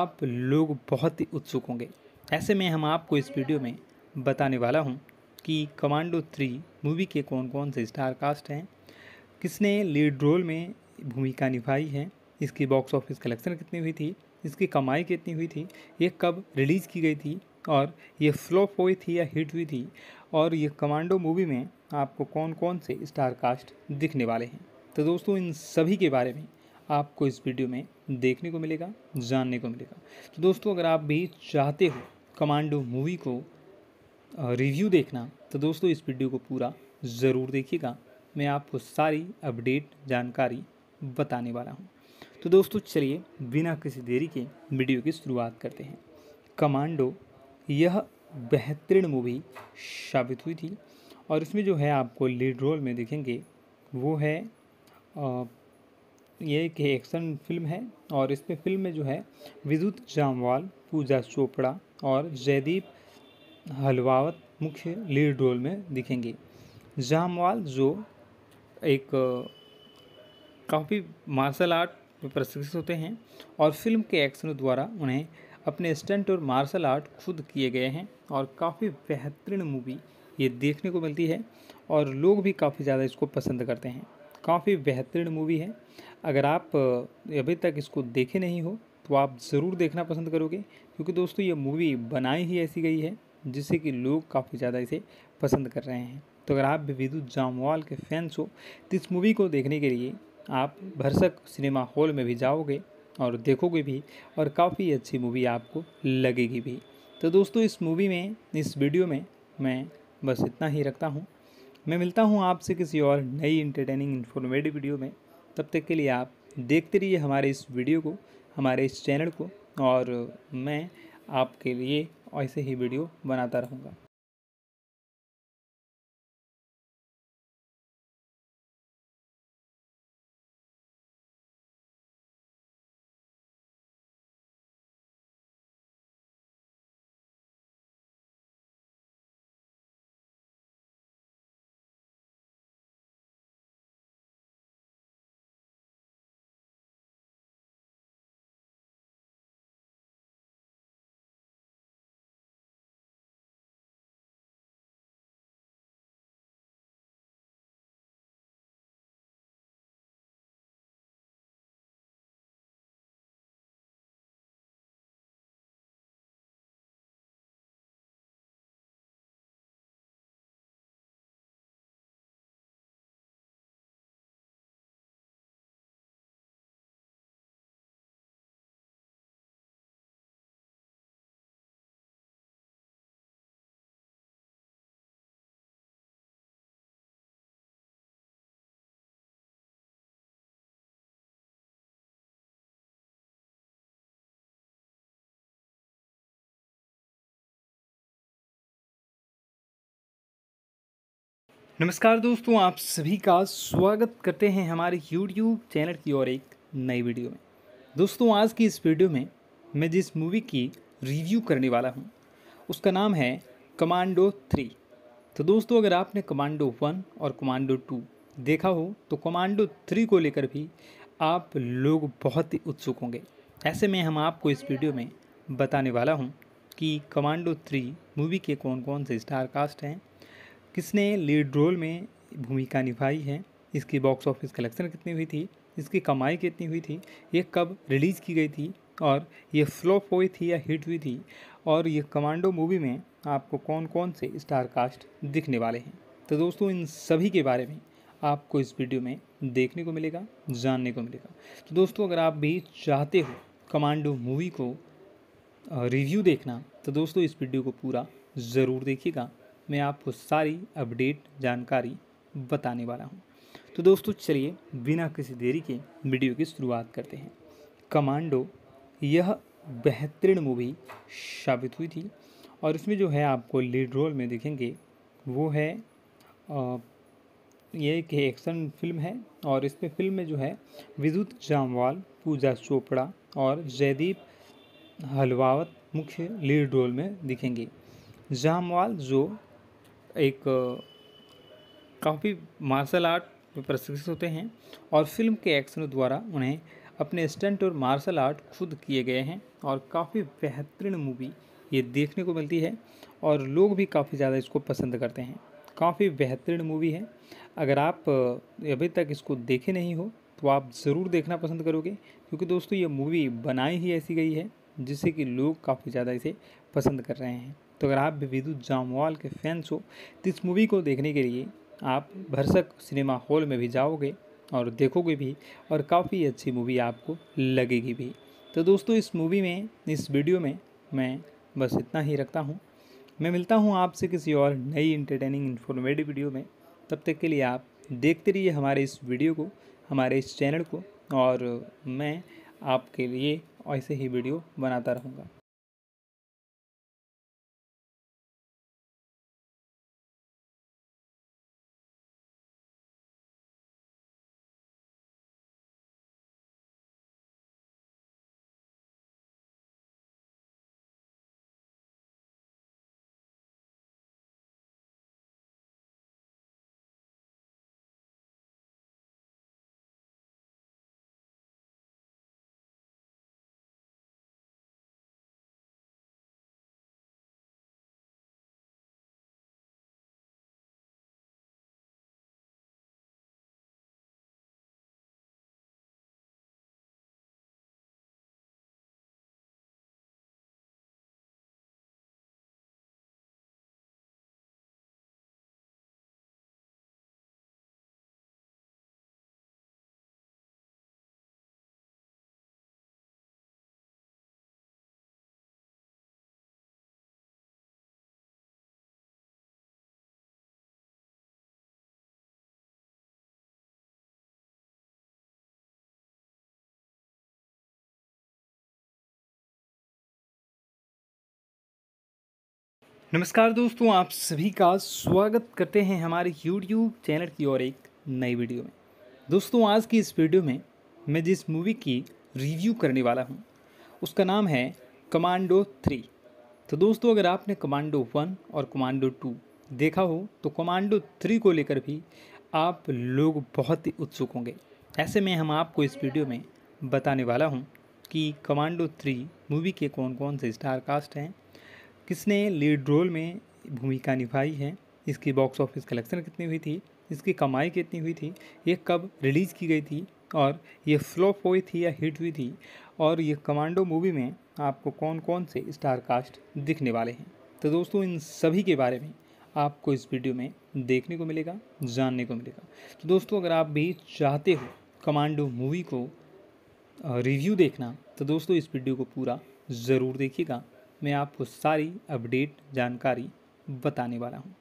आप लोग बहुत ही उत्सुक होंगे ऐसे में हम आपको इस वीडियो में बताने वाला हूँ कि कमांडो थ्री मूवी के कौन कौन से स्टारकास्ट हैं किसने लीड रोल में भूमिका निभाई है इसकी बॉक्स ऑफिस कलेक्शन कितनी हुई थी इसकी कमाई कितनी हुई थी ये कब रिलीज़ की गई थी और ये फ्लॉप हुई थी या हिट हुई थी और ये कमांडो मूवी में आपको कौन कौन से स्टार कास्ट दिखने वाले हैं तो दोस्तों इन सभी के बारे में आपको इस वीडियो में देखने को मिलेगा जानने को मिलेगा तो दोस्तों अगर आप भी चाहते हो कमांडो मूवी को रिव्यू देखना तो दोस्तों इस वीडियो को पूरा ज़रूर देखिएगा मैं आपको सारी अपडेट जानकारी बताने वाला हूँ तो दोस्तों चलिए बिना किसी देरी के वीडियो की शुरुआत करते हैं कमांडो यह बेहतरीन मूवी साबित हुई थी और इसमें जो है आपको लीड रोल में देखेंगे वो है ये एक एक्शन फिल्म है और इसमें फिल्म में जो है विद्युत जामवाल पूजा चोपड़ा और जयदीप हलवावत मुख्य लीड रोल में दिखेंगे जामवाल जो एक काफ़ी मार्शल आर्ट में प्रशिक्षित होते हैं और फिल्म के एक्शनों द्वारा उन्हें अपने स्टंट और मार्शल आर्ट खुद किए गए हैं और काफ़ी बेहतरीन मूवी ये देखने को मिलती है और लोग भी काफ़ी ज़्यादा इसको पसंद करते हैं काफ़ी बेहतरीन मूवी है अगर आप अभी तक इसको देखे नहीं हो तो आप ज़रूर देखना पसंद करोगे क्योंकि दोस्तों ये मूवी बनाई ही ऐसी गई है जिससे कि लोग काफ़ी ज़्यादा इसे पसंद कर रहे हैं तो अगर आप भी विद्युत जामवाल के फैंस हो तो इस मूवी को देखने के लिए आप भरसक सिनेमा हॉल में भी जाओगे और देखोगे भी और काफ़ी अच्छी मूवी आपको लगेगी भी तो दोस्तों इस मूवी में इस वीडियो में मैं बस इतना ही रखता हूँ मैं मिलता हूँ आपसे किसी और नई इंटरटेनिंग इन्फॉर्मेटिव वीडियो में तब तक के लिए आप देखते रहिए हमारे इस वीडियो को हमारे इस चैनल को और मैं आपके लिए ऐसे ही वीडियो बनाता रहूँगा नमस्कार दोस्तों आप सभी का स्वागत करते हैं हमारे YouTube चैनल की और एक नई वीडियो में दोस्तों आज की इस वीडियो में मैं जिस मूवी की रिव्यू करने वाला हूं उसका नाम है कमांडो थ्री तो दोस्तों अगर आपने कमांडो वन और कमांडो टू देखा हो तो कमांडो थ्री को लेकर भी आप लोग बहुत ही उत्सुक होंगे ऐसे में हम आपको इस वीडियो में बताने वाला हूँ कि कमांडो थ्री मूवी के कौन कौन से स्टारकास्ट हैं किसने लीड रोल में भूमिका निभाई है इसकी बॉक्स ऑफिस कलेक्शन कितनी हुई थी इसकी कमाई कितनी हुई थी ये कब रिलीज़ की गई थी और ये फ्लॉप हुई थी या हिट हुई थी और ये कमांडो मूवी में आपको कौन कौन से स्टार कास्ट दिखने वाले हैं तो दोस्तों इन सभी के बारे में आपको इस वीडियो में देखने को मिलेगा जानने को मिलेगा तो दोस्तों अगर आप भी चाहते हो कमांडो मूवी को रिव्यू देखना तो दोस्तों इस वीडियो को पूरा ज़रूर देखिएगा मैं आपको सारी अपडेट जानकारी बताने वाला हूँ तो दोस्तों चलिए बिना किसी देरी के वीडियो की शुरुआत करते हैं कमांडो यह बेहतरीन मूवी साबित हुई थी और इसमें जो है आपको लीड रोल में देखेंगे वो है ये एक एक्शन फिल्म है और इसमें फिल्म में जो है विद्युत जामवाल पूजा चोपड़ा और जयदीप हलवावत मुख्य लीड रोल में दिखेंगे जामवाल जो एक काफ़ी मार्शल आर्ट में प्रशिक्षित होते हैं और फिल्म के एक्शनों द्वारा उन्हें अपने स्टंट और मार्शल आर्ट खुद किए गए हैं और काफ़ी बेहतरीन मूवी ये देखने को मिलती है और लोग भी काफ़ी ज़्यादा इसको पसंद करते हैं काफ़ी बेहतरीन मूवी है अगर आप अभी तक इसको देखे नहीं हो तो आप ज़रूर देखना पसंद करोगे क्योंकि दोस्तों ये मूवी बनाई ही ऐसी गई है जिससे कि लोग काफ़ी ज़्यादा इसे पसंद कर रहे हैं तो अगर आप भी विद्युत जामवाल के फैंस हो तो इस मूवी को देखने के लिए आप भरसक सिनेमा हॉल में भी जाओगे और देखोगे भी और काफ़ी अच्छी मूवी आपको लगेगी भी तो दोस्तों इस मूवी में इस वीडियो में मैं बस इतना ही रखता हूँ मैं मिलता हूँ आपसे किसी और नई इंटरटेनिंग इन्फॉर्मेटिव वीडियो में तब तक के लिए आप देखते रहिए हमारे इस वीडियो को हमारे इस चैनल को और मैं आपके लिए ऐसे ही वीडियो बनाता रहूँगा नमस्कार दोस्तों आप सभी का स्वागत करते हैं हमारे YouTube चैनल की और एक नई वीडियो में दोस्तों आज की इस वीडियो में मैं जिस मूवी की रिव्यू करने वाला हूं उसका नाम है कमांडो थ्री तो दोस्तों अगर आपने कमांडो वन और कमांडो टू देखा हो तो कमांडो थ्री को लेकर भी आप लोग बहुत ही उत्सुक होंगे ऐसे में हम आपको इस वीडियो में बताने वाला हूँ कि कमांडो थ्री मूवी के कौन कौन से स्टारकास्ट हैं किसने लीड रोल में भूमिका निभाई है इसकी बॉक्स ऑफिस कलेक्शन कितनी हुई थी इसकी कमाई कितनी हुई थी ये कब रिलीज़ की गई थी और ये फ्लॉप हुई थी या हिट हुई थी और ये कमांडो मूवी में आपको कौन कौन से स्टार कास्ट दिखने वाले हैं तो दोस्तों इन सभी के बारे में आपको इस वीडियो में देखने को मिलेगा जानने को मिलेगा तो दोस्तों अगर आप भी चाहते हो कमांडो मूवी को रिव्यू देखना तो दोस्तों इस वीडियो को पूरा ज़रूर देखिएगा मैं आपको सारी अपडेट जानकारी बताने वाला हूँ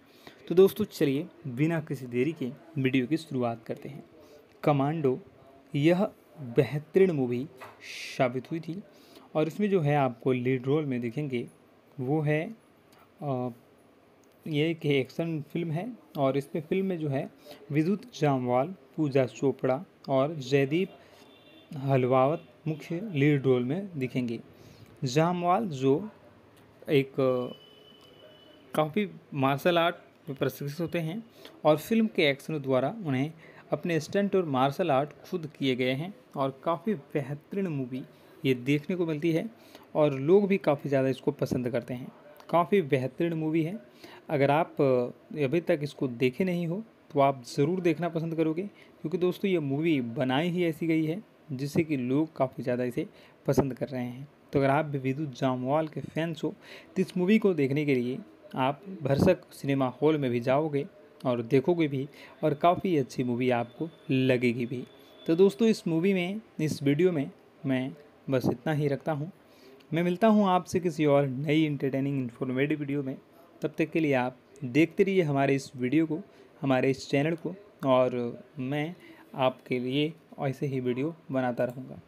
तो दोस्तों चलिए बिना किसी देरी के वीडियो की शुरुआत करते हैं कमांडो यह बेहतरीन मूवी साबित हुई थी और इसमें जो है आपको लीड रोल में देखेंगे वो है ये एक एक्शन फिल्म है और इसमें फिल्म में जो है विद्युत जामवाल पूजा चोपड़ा और जयदीप हलवावत मुख्य लीड रोल में दिखेंगे जामवाल जो एक काफ़ी मार्शल आर्ट में प्रशिक्षित होते हैं और फिल्म के एक्शनों द्वारा उन्हें अपने स्टंट और मार्शल आर्ट खुद किए गए हैं और काफ़ी बेहतरीन मूवी ये देखने को मिलती है और लोग भी काफ़ी ज़्यादा इसको पसंद करते हैं काफ़ी बेहतरीन मूवी है अगर आप अभी तक इसको देखे नहीं हो तो आप ज़रूर देखना पसंद करोगे क्योंकि दोस्तों ये मूवी बनाई ही ऐसी गई है जिससे कि लोग काफ़ी ज़्यादा इसे पसंद कर रहे हैं तो अगर आप भी विद्युत जामवाल के फैंस हो तो इस मूवी को देखने के लिए आप भरसक सिनेमा हॉल में भी जाओगे और देखोगे भी और काफ़ी अच्छी मूवी आपको लगेगी भी तो दोस्तों इस मूवी में इस वीडियो में मैं बस इतना ही रखता हूँ मैं मिलता हूँ आपसे किसी और नई इंटरटेनिंग इन्फॉर्मेटिव वीडियो में तब तक के लिए आप देखते रहिए हमारे इस वीडियो को हमारे इस चैनल को और मैं आपके लिए ऐसे ही वीडियो बनाता रहूँगा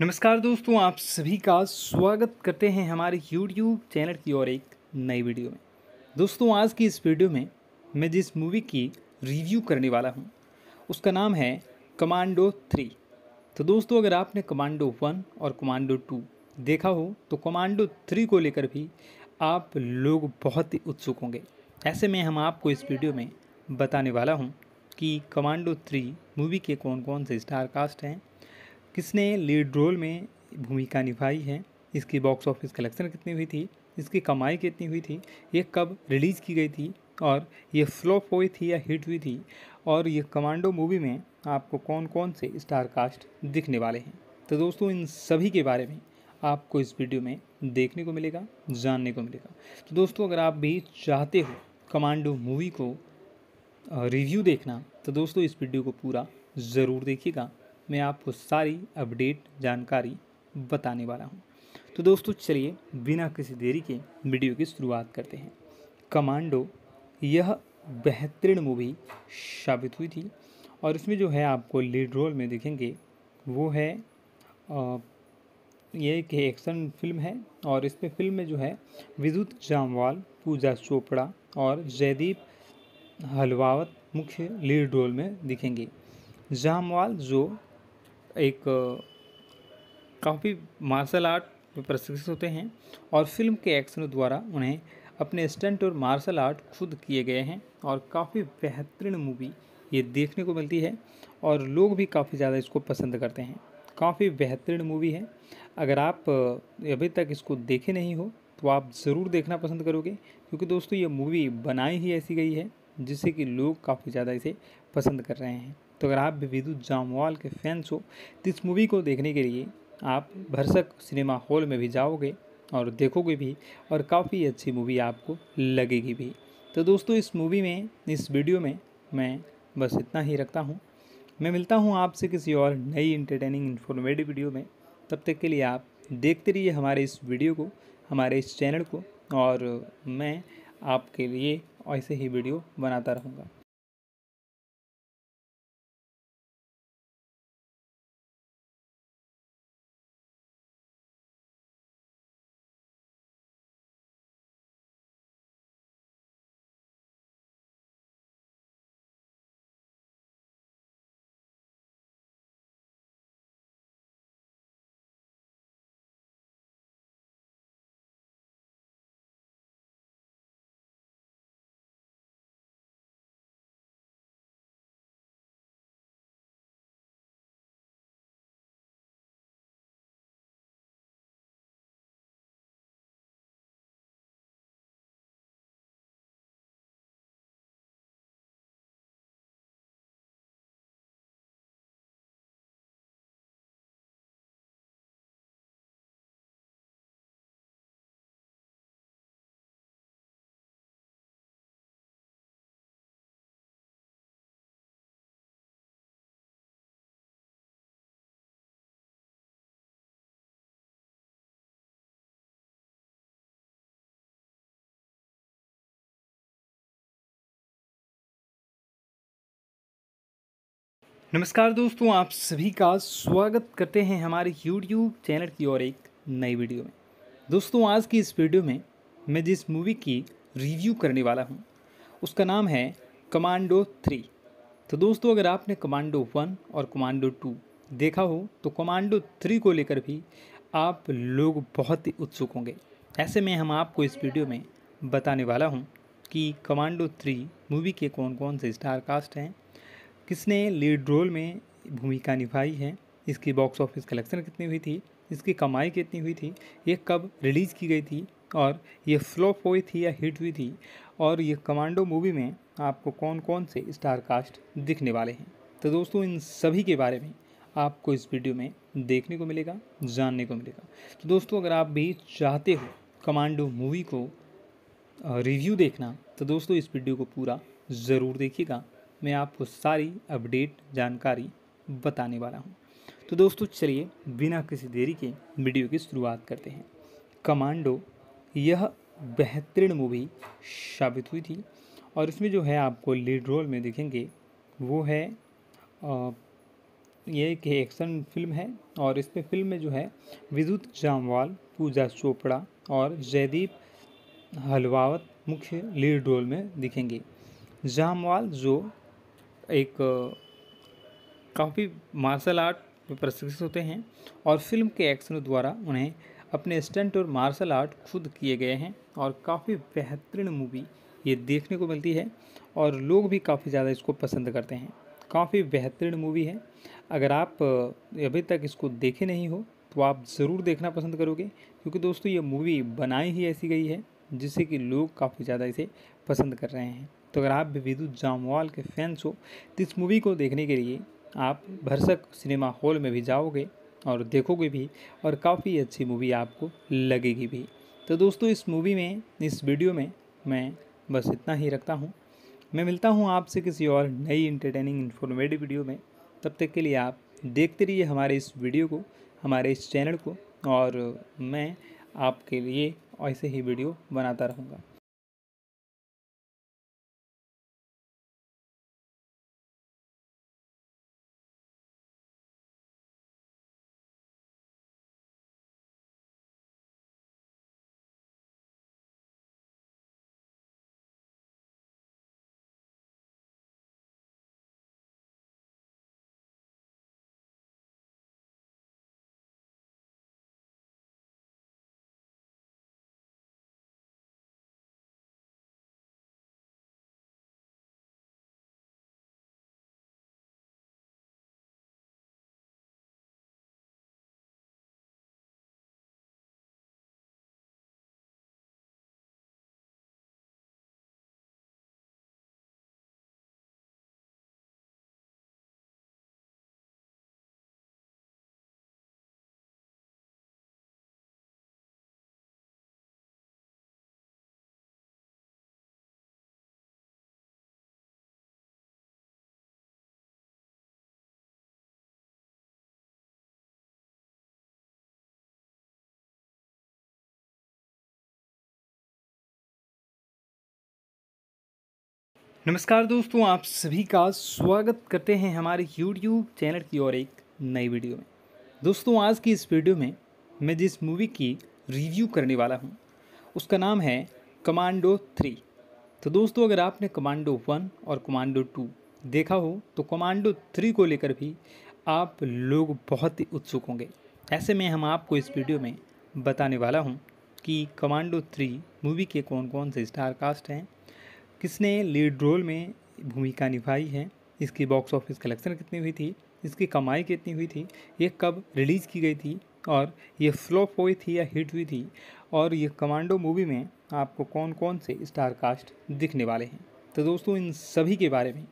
नमस्कार दोस्तों आप सभी का स्वागत करते हैं हमारे YouTube चैनल की और एक नई वीडियो में दोस्तों आज की इस वीडियो में मैं जिस मूवी की रिव्यू करने वाला हूं उसका नाम है कमांडो थ्री तो दोस्तों अगर आपने कमांडो वन और कमांडो टू देखा हो तो कमांडो थ्री को लेकर भी आप लोग बहुत ही उत्सुक होंगे ऐसे में हम आपको इस वीडियो में बताने वाला हूँ कि कमांडो थ्री मूवी के कौन कौन से स्टारकास्ट हैं किसने लीड रोल में भूमिका निभाई है इसकी बॉक्स ऑफिस कलेक्शन कितनी हुई थी इसकी कमाई कितनी हुई थी ये कब रिलीज़ की गई थी और ये फ्लॉप हुई थी या हिट हुई थी और ये कमांडो मूवी में आपको कौन कौन से स्टार कास्ट दिखने वाले हैं तो दोस्तों इन सभी के बारे में आपको इस वीडियो में देखने को मिलेगा जानने को मिलेगा तो दोस्तों अगर आप भी चाहते हो कमांडो मूवी को रिव्यू देखना तो दोस्तों इस वीडियो को पूरा ज़रूर देखिएगा मैं आपको सारी अपडेट जानकारी बताने वाला हूँ तो दोस्तों चलिए बिना किसी देरी के वीडियो की शुरुआत करते हैं कमांडो यह बेहतरीन मूवी साबित हुई थी और इसमें जो है आपको लीड रोल में देखेंगे वो है ये एक एक्शन फिल्म है और इसमें फिल्म में जो है विद्युत जामवाल पूजा चोपड़ा और जयदीप हलवावत मुख्य लीड रोल में दिखेंगे जामवाल जो एक काफ़ी मार्शल आर्ट में प्रशिक्षित होते हैं और फिल्म के एक्शन द्वारा उन्हें अपने स्टंट और मार्शल आर्ट खुद किए गए हैं और काफ़ी बेहतरीन मूवी ये देखने को मिलती है और लोग भी काफ़ी ज़्यादा इसको पसंद करते हैं काफ़ी बेहतरीन मूवी है अगर आप अभी तक इसको देखे नहीं हो तो आप ज़रूर देखना पसंद करोगे क्योंकि दोस्तों ये मूवी बनाई ही ऐसी गई है जिससे कि लोग काफ़ी ज़्यादा इसे पसंद कर रहे हैं तो अगर आप भी विद्युत जामवाल के फैंस हो तो इस मूवी को देखने के लिए आप भरसक सिनेमा हॉल में भी जाओगे और देखोगे भी और काफ़ी अच्छी मूवी आपको लगेगी भी तो दोस्तों इस मूवी में इस वीडियो में मैं बस इतना ही रखता हूँ मैं मिलता हूँ आपसे किसी और नई इंटरटेनिंग इन्फॉर्मेटिव वीडियो में तब तक के लिए आप देखते रहिए हमारे इस वीडियो को हमारे इस चैनल को और मैं आपके लिए ऐसे ही वीडियो बनाता रहूँगा नमस्कार दोस्तों आप सभी का स्वागत करते हैं हमारे YouTube चैनल की और एक नई वीडियो में दोस्तों आज की इस वीडियो में मैं जिस मूवी की रिव्यू करने वाला हूं उसका नाम है कमांडो थ्री तो दोस्तों अगर आपने कमांडो वन और कमांडो टू देखा हो तो कमांडो थ्री को लेकर भी आप लोग बहुत ही उत्सुक होंगे ऐसे में हम आपको इस वीडियो में बताने वाला हूँ कि कमांडो थ्री मूवी के कौन कौन से स्टारकास्ट हैं किसने लीड रोल में भूमिका निभाई है इसकी बॉक्स ऑफिस कलेक्शन कितनी हुई थी इसकी कमाई कितनी हुई थी ये कब रिलीज़ की गई थी और ये फ्लॉप हुई थी या हिट हुई थी और ये कमांडो मूवी में आपको कौन कौन से स्टार कास्ट दिखने वाले हैं तो दोस्तों इन सभी के बारे में आपको इस वीडियो में देखने को मिलेगा जानने को मिलेगा तो दोस्तों अगर आप भी चाहते हो कमांडो मूवी को रिव्यू देखना तो दोस्तों इस वीडियो को पूरा ज़रूर देखिएगा मैं आपको सारी अपडेट जानकारी बताने वाला हूँ तो दोस्तों चलिए बिना किसी देरी के वीडियो की शुरुआत करते हैं कमांडो यह बेहतरीन मूवी साबित हुई थी और इसमें जो है आपको लीड रोल में देखेंगे वो है ये एक एक्शन फिल्म है और इस पे फिल्म में जो है विद्युत जामवाल पूजा चोपड़ा और जयदीप हलवावत मुख्य लीड रोल में दिखेंगे जामवाल जो एक काफ़ी मार्शल आर्ट में प्रशिक्षित होते हैं और फिल्म के एक्शनों द्वारा उन्हें अपने स्टंट और मार्शल आर्ट खुद किए गए हैं और काफ़ी बेहतरीन मूवी ये देखने को मिलती है और लोग भी काफ़ी ज़्यादा इसको पसंद करते हैं काफ़ी बेहतरीन मूवी है अगर आप अभी तक इसको देखे नहीं हो तो आप ज़रूर देखना पसंद करोगे क्योंकि दोस्तों ये मूवी बनाई ही ऐसी गई है जिससे कि लोग काफ़ी ज़्यादा इसे पसंद कर रहे हैं तो अगर आप भी विद्युत जामवाल के फैंस हो तो इस मूवी को देखने के लिए आप भरसक सिनेमा हॉल में भी जाओगे और देखोगे भी और काफ़ी अच्छी मूवी आपको लगेगी भी तो दोस्तों इस मूवी में इस वीडियो में मैं बस इतना ही रखता हूँ मैं मिलता हूँ आपसे किसी और नई इंटरटेनिंग इन्फॉर्मेटिव वीडियो में तब तक के लिए आप देखते रहिए हमारे इस वीडियो को हमारे इस चैनल को और मैं आपके लिए ऐसे ही वीडियो बनाता रहूँगा नमस्कार दोस्तों आप सभी का स्वागत करते हैं हमारे YouTube चैनल की और एक नई वीडियो में दोस्तों आज की इस वीडियो में मैं जिस मूवी की रिव्यू करने वाला हूं उसका नाम है कमांडो थ्री तो दोस्तों अगर आपने कमांडो वन और कमांडो टू देखा हो तो कमांडो थ्री को लेकर भी आप लोग बहुत ही उत्सुक होंगे ऐसे में हम आपको इस वीडियो में बताने वाला हूँ कि कमांडो थ्री मूवी के कौन कौन से स्टारकास्ट हैं किसने लीड रोल में भूमिका निभाई है इसकी बॉक्स ऑफिस कलेक्शन कितनी हुई थी इसकी कमाई कितनी हुई थी ये कब रिलीज़ की गई थी और ये फ्लॉप हुई थी या हिट हुई थी और ये कमांडो मूवी में आपको कौन कौन से स्टार कास्ट दिखने वाले हैं तो दोस्तों इन सभी के बारे में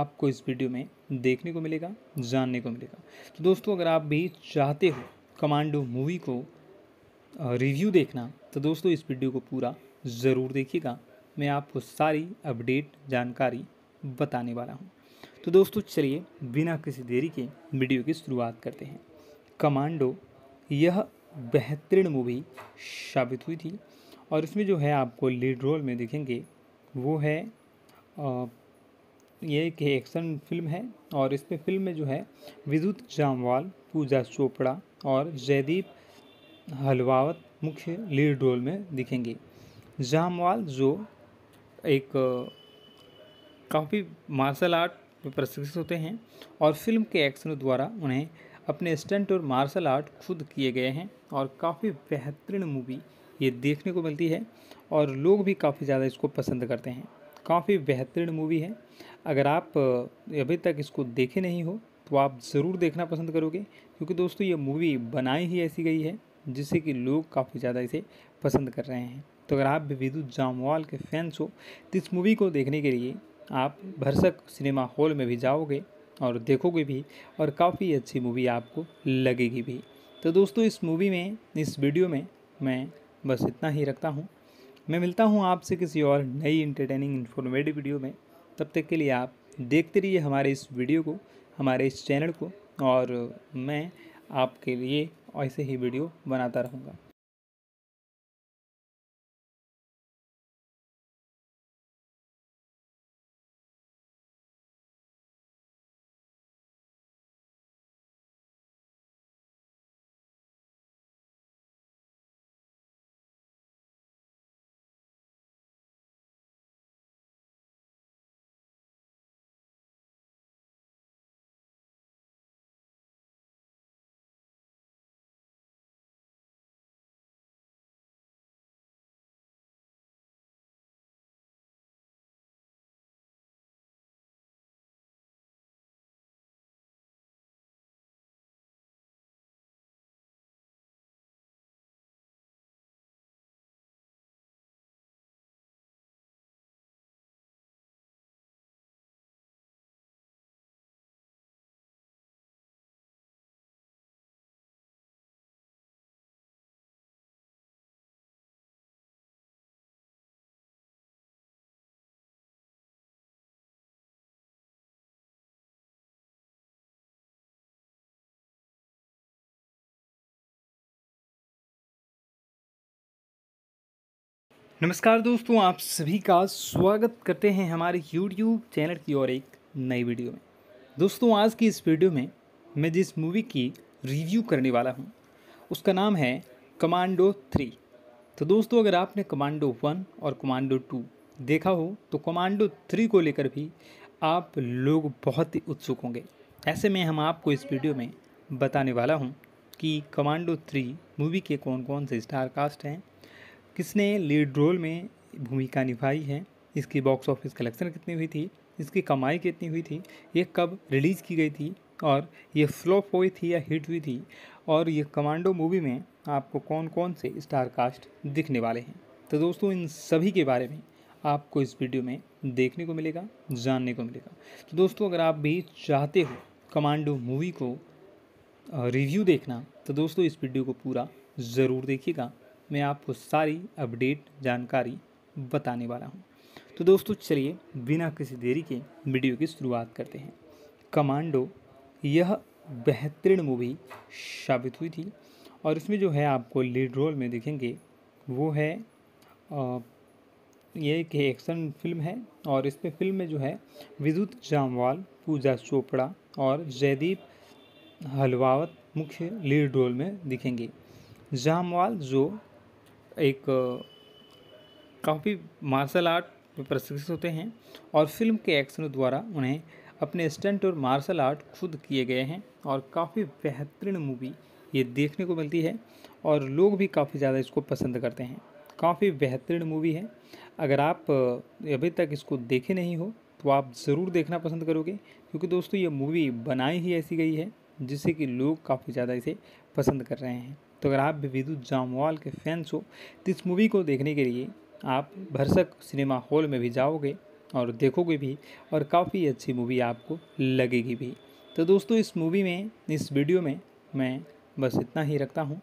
आपको इस वीडियो में देखने को मिलेगा जानने को मिलेगा तो दोस्तों अगर आप भी चाहते हो कमांडो मूवी को रिव्यू देखना तो दोस्तों इस वीडियो को पूरा ज़रूर देखिएगा मैं आपको सारी अपडेट जानकारी बताने वाला हूँ तो दोस्तों चलिए बिना किसी देरी के वीडियो की शुरुआत करते हैं कमांडो यह बेहतरीन मूवी साबित हुई थी और इसमें जो है आपको लीड रोल में देखेंगे वो है ये एक एक्शन फिल्म है और इसमें फिल्म में जो है विद्युत जामवाल पूजा चोपड़ा और जयदीप हलवावत मुख्य लीड रोल में दिखेंगे जामवाल जो एक काफ़ी मार्शल आर्ट में प्रशिक्षित होते हैं और फिल्म के एक्शन द्वारा उन्हें अपने स्टंट और मार्शल आर्ट खुद किए गए हैं और काफ़ी बेहतरीन मूवी ये देखने को मिलती है और लोग भी काफ़ी ज़्यादा इसको पसंद करते हैं काफ़ी बेहतरीन मूवी है अगर आप अभी तक इसको देखे नहीं हो तो आप ज़रूर देखना पसंद करोगे क्योंकि दोस्तों ये मूवी बनाई ही ऐसी गई है जिससे कि लोग काफ़ी ज़्यादा इसे पसंद कर रहे हैं तो अगर आप भी विद्युत जामवाल के फैंस हो तो इस मूवी को देखने के लिए आप भरसक सिनेमा हॉल में भी जाओगे और देखोगे भी और काफ़ी अच्छी मूवी आपको लगेगी भी तो दोस्तों इस मूवी में इस वीडियो में मैं बस इतना ही रखता हूँ मैं मिलता हूँ आपसे किसी और नई इंटरटेनिंग इन्फॉर्मेटिव वीडियो में तब तक के लिए आप देखते रहिए हमारे इस वीडियो को हमारे इस चैनल को और मैं आपके लिए ऐसे ही वीडियो बनाता रहूँगा नमस्कार दोस्तों आप सभी का स्वागत करते हैं हमारे YouTube चैनल की और एक नई वीडियो में दोस्तों आज की इस वीडियो में मैं जिस मूवी की रिव्यू करने वाला हूं उसका नाम है कमांडो थ्री तो दोस्तों अगर आपने कमांडो वन और कमांडो टू देखा हो तो कमांडो थ्री को लेकर भी आप लोग बहुत ही उत्सुक होंगे ऐसे में हम आपको इस वीडियो में बताने वाला हूँ कि कमांडो थ्री मूवी के कौन कौन से स्टारकास्ट हैं किसने लीड रोल में भूमिका निभाई है इसकी बॉक्स ऑफिस कलेक्शन कितनी हुई थी इसकी कमाई कितनी हुई थी ये कब रिलीज़ की गई थी और ये फ्लॉप हुई थी या हिट हुई थी और ये कमांडो मूवी में आपको कौन कौन से स्टार कास्ट दिखने वाले हैं तो दोस्तों इन सभी के बारे में आपको इस वीडियो में देखने को मिलेगा जानने को मिलेगा तो दोस्तों अगर आप भी चाहते हो कमांडो मूवी को रिव्यू देखना तो दोस्तों इस वीडियो को पूरा ज़रूर देखिएगा मैं आपको सारी अपडेट जानकारी बताने वाला हूँ तो दोस्तों चलिए बिना किसी देरी के वीडियो की शुरुआत करते हैं कमांडो यह बेहतरीन मूवी साबित हुई थी और इसमें जो है आपको लीड रोल में देखेंगे वो है ये एक एक्शन फिल्म है और इसमें फिल्म में जो है विद्युत जामवाल पूजा चोपड़ा और जयदीप हलवावत मुख्य लीड रोल में दिखेंगे जामवाल जो एक काफ़ी मार्शल आर्ट में प्रशिक्षित होते हैं और फिल्म के एक्शन द्वारा उन्हें अपने स्टंट और मार्शल आर्ट खुद किए गए हैं और काफ़ी बेहतरीन मूवी ये देखने को मिलती है और लोग भी काफ़ी ज़्यादा इसको पसंद करते हैं काफ़ी बेहतरीन मूवी है अगर आप अभी तक इसको देखे नहीं हो तो आप ज़रूर देखना पसंद करोगे क्योंकि दोस्तों ये मूवी बनाई ही ऐसी गई है जिससे कि लोग काफ़ी ज़्यादा इसे पसंद कर रहे हैं तो अगर आप भी विद्युत जामवाल के फैंस हो तो इस मूवी को देखने के लिए आप भरसक सिनेमा हॉल में भी जाओगे और देखोगे भी और काफ़ी अच्छी मूवी आपको लगेगी भी तो दोस्तों इस मूवी में इस वीडियो में मैं बस इतना ही रखता हूँ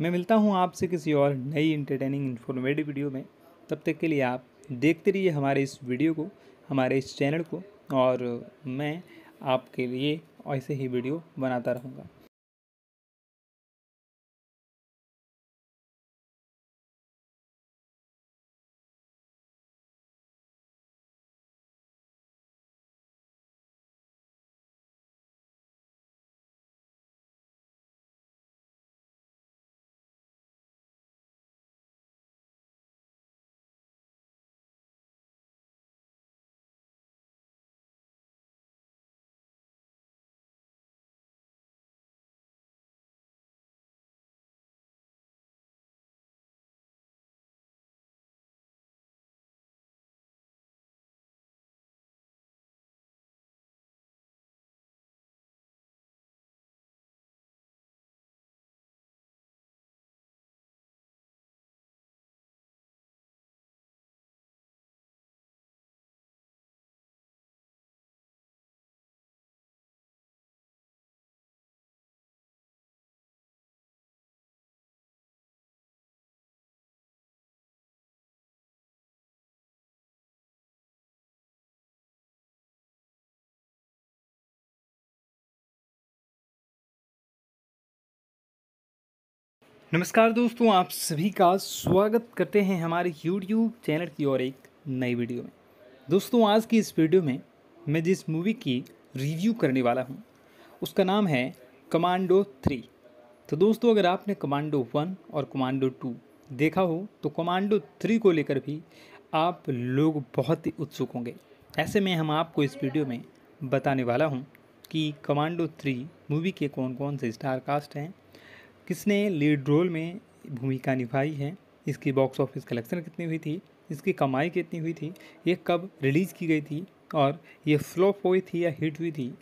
मैं मिलता हूँ आपसे किसी और नई इंटरटेनिंग इन्फॉर्मेटिव वीडियो में तब तक के लिए आप देखते रहिए हमारे इस वीडियो को हमारे इस चैनल को और मैं आपके लिए ऐसे ही वीडियो बनाता रहूँगा नमस्कार दोस्तों आप सभी का स्वागत करते हैं हमारे YouTube चैनल की और एक नई वीडियो में दोस्तों आज की इस वीडियो में मैं जिस मूवी की रिव्यू करने वाला हूं उसका नाम है कमांडो थ्री तो दोस्तों अगर आपने कमांडो वन और कमांडो टू देखा हो तो कमांडो थ्री को लेकर भी आप लोग बहुत ही उत्सुक होंगे ऐसे में हम आपको इस वीडियो में बताने वाला हूँ कि कमांडो थ्री मूवी के कौन कौन से स्टारकास्ट हैं किसने लीड रोल में भूमिका निभाई है इसकी बॉक्स ऑफिस कलेक्शन कितनी हुई थी इसकी कमाई कितनी हुई थी ये कब रिलीज़ की गई थी और ये फ्लॉप हुई थी या हिट हुई थी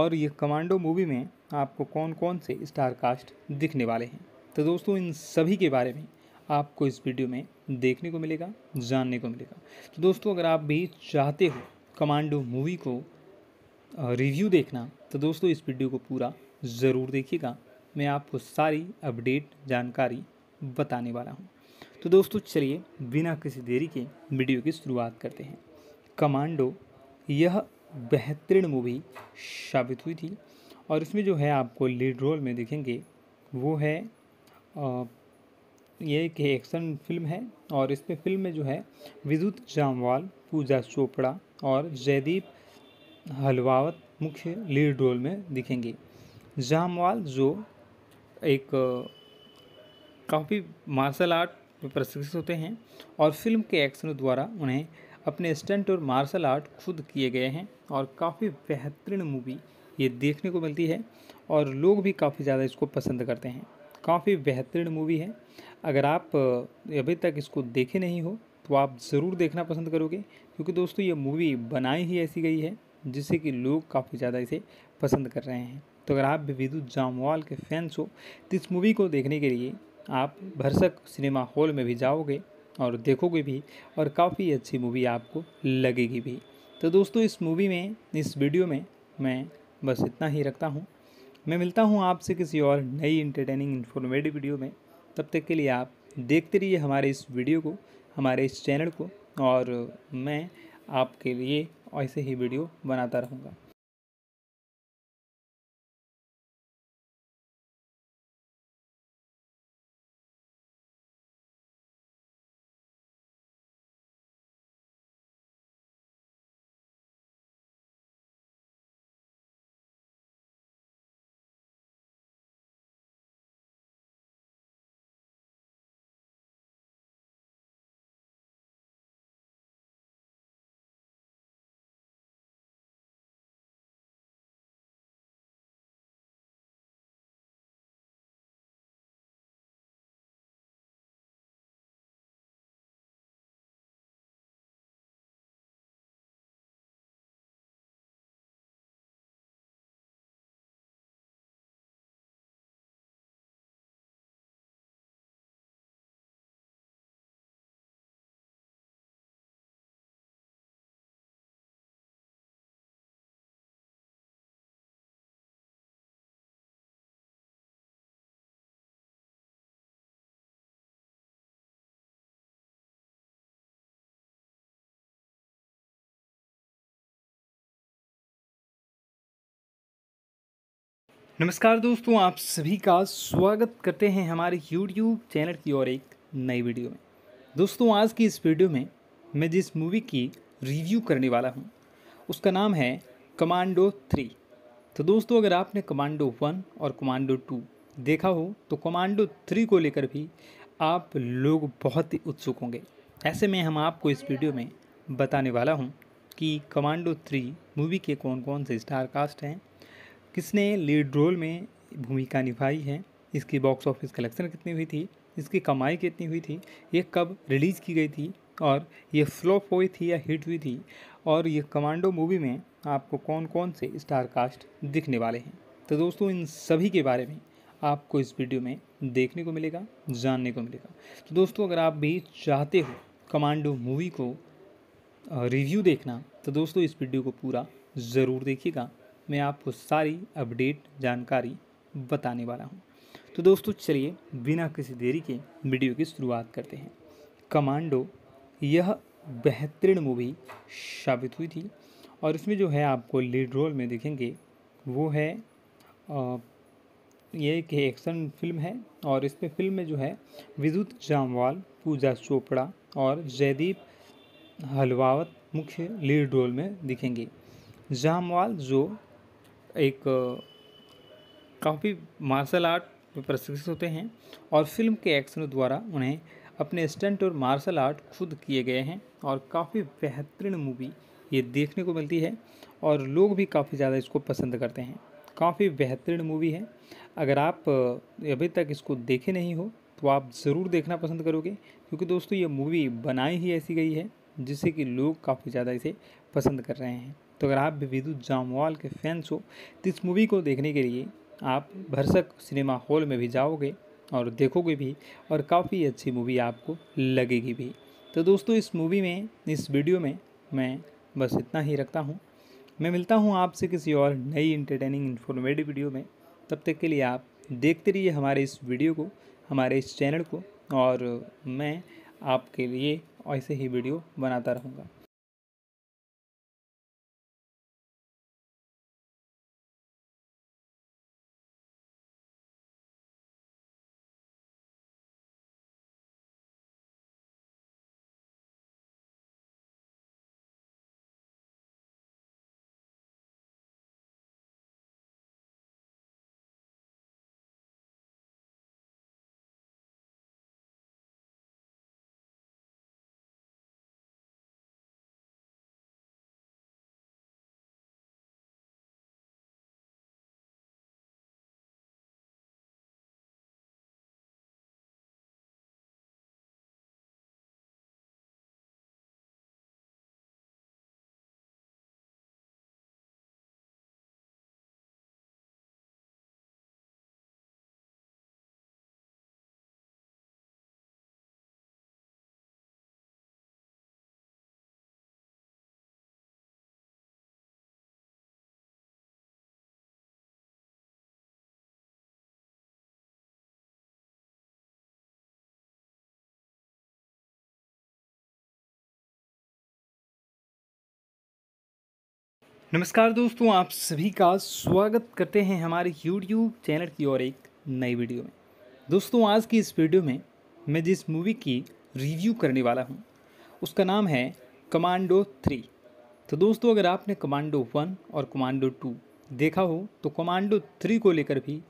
और ये कमांडो मूवी में आपको कौन कौन से स्टार कास्ट दिखने वाले हैं तो दोस्तों इन सभी के बारे में आपको इस वीडियो में देखने को मिलेगा जानने को मिलेगा तो दोस्तों अगर आप भी चाहते हो कमांडो मूवी को रिव्यू देखना तो दोस्तों इस वीडियो को पूरा ज़रूर देखिएगा मैं आपको सारी अपडेट जानकारी बताने वाला हूँ तो दोस्तों चलिए बिना किसी देरी के वीडियो की शुरुआत करते हैं कमांडो यह बेहतरीन मूवी साबित हुई थी और इसमें जो है आपको लीड रोल में देखेंगे वो है ये एक एक्शन फिल्म है और इसमें फिल्म में जो है विद्युत जामवाल पूजा चोपड़ा और जयदीप हलवावत मुख्य लीड रोल में दिखेंगे जामवाल जो एक काफ़ी मार्शल आर्ट में प्रशिक्षित होते हैं और फिल्म के एक्शन द्वारा उन्हें अपने स्टंट और मार्शल आर्ट खुद किए गए हैं और काफ़ी बेहतरीन मूवी ये देखने को मिलती है और लोग भी काफ़ी ज़्यादा इसको पसंद करते हैं काफ़ी बेहतरीन मूवी है अगर आप अभी तक इसको देखे नहीं हो तो आप ज़रूर देखना पसंद करोगे क्योंकि दोस्तों ये मूवी बनाई ही ऐसी गई है जिससे कि लोग काफ़ी ज़्यादा इसे पसंद कर रहे हैं तो अगर आप भी विद्युत जामवाल के फैंस हो तो इस मूवी को देखने के लिए आप भरसक सिनेमा हॉल में भी जाओगे और देखोगे भी और काफ़ी अच्छी मूवी आपको लगेगी भी तो दोस्तों इस मूवी में इस वीडियो में मैं बस इतना ही रखता हूँ मैं मिलता हूँ आपसे किसी और नई इंटरटेनिंग इन्फॉर्मेटिव वीडियो में तब तक के लिए आप देखते रहिए हमारे इस वीडियो को हमारे इस चैनल को और मैं आपके लिए ऐसे ही वीडियो बनाता रहूँगा नमस्कार दोस्तों आप सभी का स्वागत करते हैं हमारे YouTube चैनल की और एक नई वीडियो में दोस्तों आज की इस वीडियो में मैं जिस मूवी की रिव्यू करने वाला हूं उसका नाम है कमांडो थ्री तो दोस्तों अगर आपने कमांडो वन और कमांडो टू देखा हो तो कमांडो थ्री को लेकर भी आप लोग बहुत ही उत्सुक होंगे ऐसे में हम आपको इस वीडियो में बताने वाला हूँ कि कमांडो थ्री मूवी के कौन कौन से स्टारकास्ट हैं किसने लीड रोल में भूमिका निभाई है इसकी बॉक्स ऑफिस कलेक्शन कितनी हुई थी इसकी कमाई कितनी हुई थी ये कब रिलीज़ की गई थी और ये फ्लॉप हुई थी या हिट हुई थी और ये कमांडो मूवी में आपको कौन कौन से स्टार कास्ट दिखने वाले हैं तो दोस्तों इन सभी के बारे में आपको इस वीडियो में देखने को मिलेगा जानने को मिलेगा तो दोस्तों अगर आप भी चाहते हो कमांडो मूवी को रिव्यू देखना तो दोस्तों इस वीडियो को पूरा ज़रूर देखिएगा मैं आपको सारी अपडेट जानकारी बताने वाला हूँ तो दोस्तों चलिए बिना किसी देरी के वीडियो की शुरुआत करते हैं कमांडो यह बेहतरीन मूवी साबित हुई थी और इसमें जो है आपको लीड रोल में देखेंगे वो है ये एक एक्शन फिल्म है और इसमें फिल्म में जो है विद्युत जामवाल पूजा चोपड़ा और जयदीप हलवावत मुख्य लीड रोल में दिखेंगे जामवाल जो एक काफ़ी मार्शल आर्ट में प्रशिक्षित होते हैं और फिल्म के एक्शनों द्वारा उन्हें अपने स्टंट और मार्शल आर्ट खुद किए गए हैं और काफ़ी बेहतरीन मूवी ये देखने को मिलती है और लोग भी काफ़ी ज़्यादा इसको पसंद करते हैं काफ़ी बेहतरीन मूवी है अगर आप अभी तक इसको देखे नहीं हो तो आप ज़रूर देखना पसंद करोगे क्योंकि दोस्तों ये मूवी बनाई ही ऐसी गई है जिससे कि लोग काफ़ी ज़्यादा इसे पसंद कर रहे हैं तो अगर आप भी विद्युत जामवाल के फैंस हो तो इस मूवी को देखने के लिए आप भरसक सिनेमा हॉल में भी जाओगे और देखोगे भी और काफ़ी अच्छी मूवी आपको लगेगी भी तो दोस्तों इस मूवी में इस वीडियो में मैं बस इतना ही रखता हूँ मैं मिलता हूँ आपसे किसी और नई इंटरटेनिंग इन्फॉर्मेटिव वीडियो में तब तक के लिए आप देखते रहिए हमारे इस वीडियो को हमारे इस चैनल को और मैं आपके लिए ऐसे ही वीडियो बनाता रहूँगा नमस्कार दोस्तों आप सभी का स्वागत करते हैं हमारे YouTube चैनल की और एक नई वीडियो में दोस्तों आज की इस वीडियो में मैं जिस मूवी की रिव्यू करने वाला हूं उसका नाम है कमांडो थ्री तो दोस्तों अगर आपने कमांडो वन और कमांडो टू देखा हो तो कमांडो थ्री को लेकर भी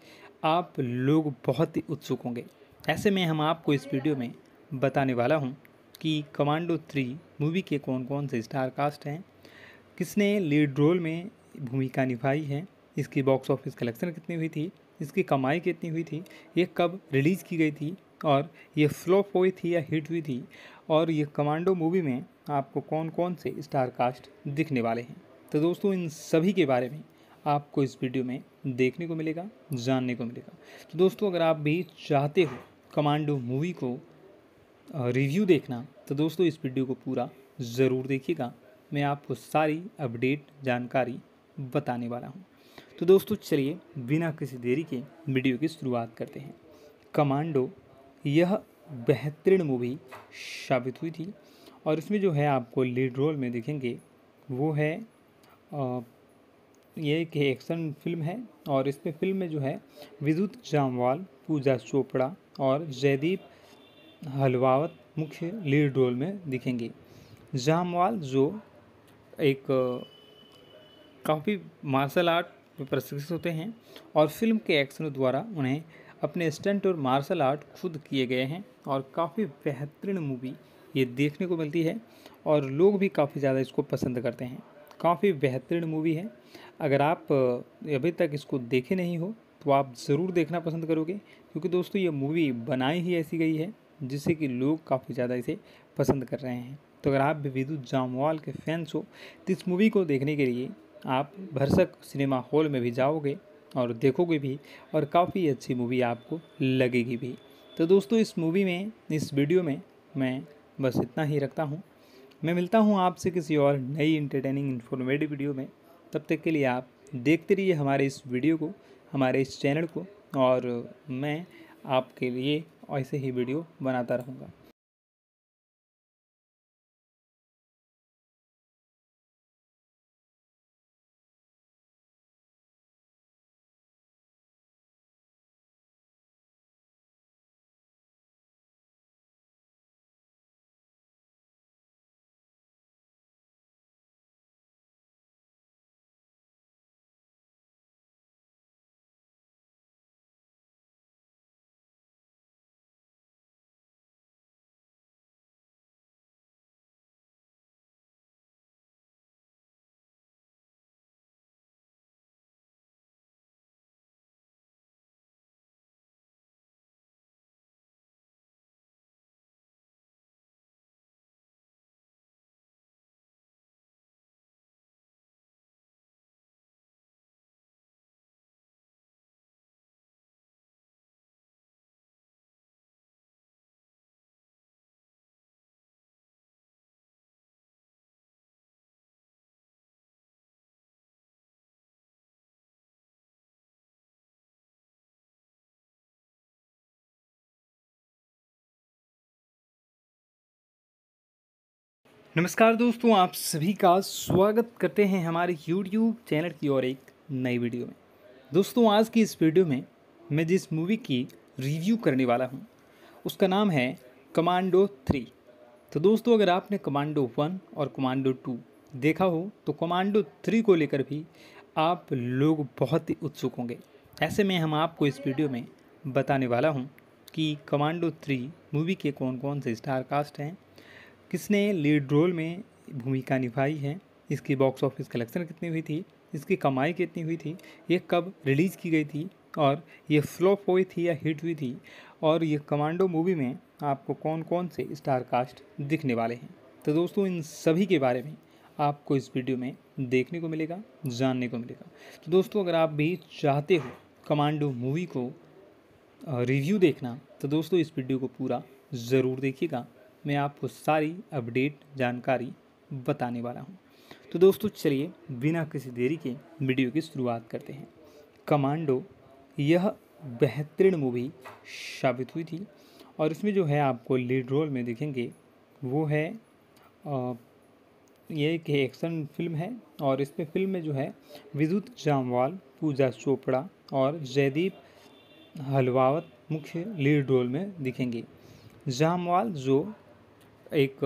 आप लोग बहुत ही उत्सुक होंगे ऐसे में हम आपको इस वीडियो में बताने वाला हूँ कि कमांडो थ्री मूवी के कौन कौन से स्टारकास्ट हैं किसने लीड रोल में भूमिका निभाई है इसकी बॉक्स ऑफिस कलेक्शन कितनी हुई थी इसकी कमाई कितनी हुई थी ये कब रिलीज़ की गई थी और ये फ्लॉप हुई थी या हिट हुई थी और ये कमांडो मूवी में आपको कौन कौन से स्टार कास्ट दिखने वाले हैं तो दोस्तों इन सभी के बारे में आपको इस वीडियो में देखने को मिलेगा जानने को मिलेगा तो दोस्तों अगर आप भी चाहते हो कमांडो मूवी को रिव्यू देखना तो दोस्तों इस वीडियो को पूरा ज़रूर देखिएगा मैं आपको सारी अपडेट जानकारी बताने वाला हूँ तो दोस्तों चलिए बिना किसी देरी के वीडियो की शुरुआत करते हैं कमांडो यह बेहतरीन मूवी साबित हुई थी और इसमें जो है आपको लीड रोल में देखेंगे वो है ये एक एक्शन फिल्म है और इसमें फिल्म में जो है विद्युत जामवाल पूजा चोपड़ा और जयदीप हलवावत मुख्य लीड रोल में दिखेंगे जामवाल जो एक काफ़ी मार्शल आर्ट में प्रशिक्षित होते हैं और फिल्म के एक्शनों द्वारा उन्हें अपने स्टंट और मार्शल आर्ट खुद किए गए हैं और काफ़ी बेहतरीन मूवी ये देखने को मिलती है और लोग भी काफ़ी ज़्यादा इसको पसंद करते हैं काफ़ी बेहतरीन मूवी है अगर आप अभी तक इसको देखे नहीं हो तो आप ज़रूर देखना पसंद करोगे क्योंकि दोस्तों ये मूवी बनाई ही ऐसी गई है जिससे कि लोग काफ़ी ज़्यादा इसे पसंद कर रहे हैं तो अगर आप भी विद्युत जामवाल के फैंस हो तो इस मूवी को देखने के लिए आप भरसक सिनेमा हॉल में भी जाओगे और देखोगे भी और काफ़ी अच्छी मूवी आपको लगेगी भी तो दोस्तों इस मूवी में इस वीडियो में मैं बस इतना ही रखता हूँ मैं मिलता हूँ आपसे किसी और नई इंटरटेनिंग इन्फॉर्मेटिव वीडियो में तब तक के लिए आप देखते रहिए हमारे इस वीडियो को हमारे इस चैनल को और मैं आपके लिए ऐसे ही वीडियो बनाता रहूँगा नमस्कार दोस्तों आप सभी का स्वागत करते हैं हमारे YouTube चैनल की और एक नई वीडियो में दोस्तों आज की इस वीडियो में मैं जिस मूवी की रिव्यू करने वाला हूं उसका नाम है कमांडो थ्री तो दोस्तों अगर आपने कमांडो वन और कमांडो टू देखा हो तो कमांडो थ्री को लेकर भी आप लोग बहुत ही उत्सुक होंगे ऐसे में हम आपको इस वीडियो में बताने वाला हूँ कि कमांडो थ्री मूवी के कौन कौन से स्टारकास्ट हैं किसने लीड रोल में भूमिका निभाई है इसकी बॉक्स ऑफिस कलेक्शन कितनी हुई थी इसकी कमाई कितनी हुई थी ये कब रिलीज़ की गई थी और ये फ्लॉप हुई थी या हिट हुई थी और ये कमांडो मूवी में आपको कौन कौन से स्टार कास्ट दिखने वाले हैं तो दोस्तों इन सभी के बारे में आपको इस वीडियो में देखने को मिलेगा जानने को मिलेगा तो दोस्तों अगर आप भी चाहते हो कमांडो मूवी को रिव्यू देखना तो दोस्तों इस वीडियो को पूरा ज़रूर देखिएगा मैं आपको सारी अपडेट जानकारी बताने वाला हूँ तो दोस्तों चलिए बिना किसी देरी के वीडियो की शुरुआत करते हैं कमांडो यह बेहतरीन मूवी साबित हुई थी और इसमें जो है आपको लीड रोल में देखेंगे वो है ये एक एक्शन फिल्म है और इसमें फिल्म में जो है विद्युत जामवाल पूजा चोपड़ा और जयदीप हलवावत मुख्य लीड रोल में दिखेंगे जामवाल जो एक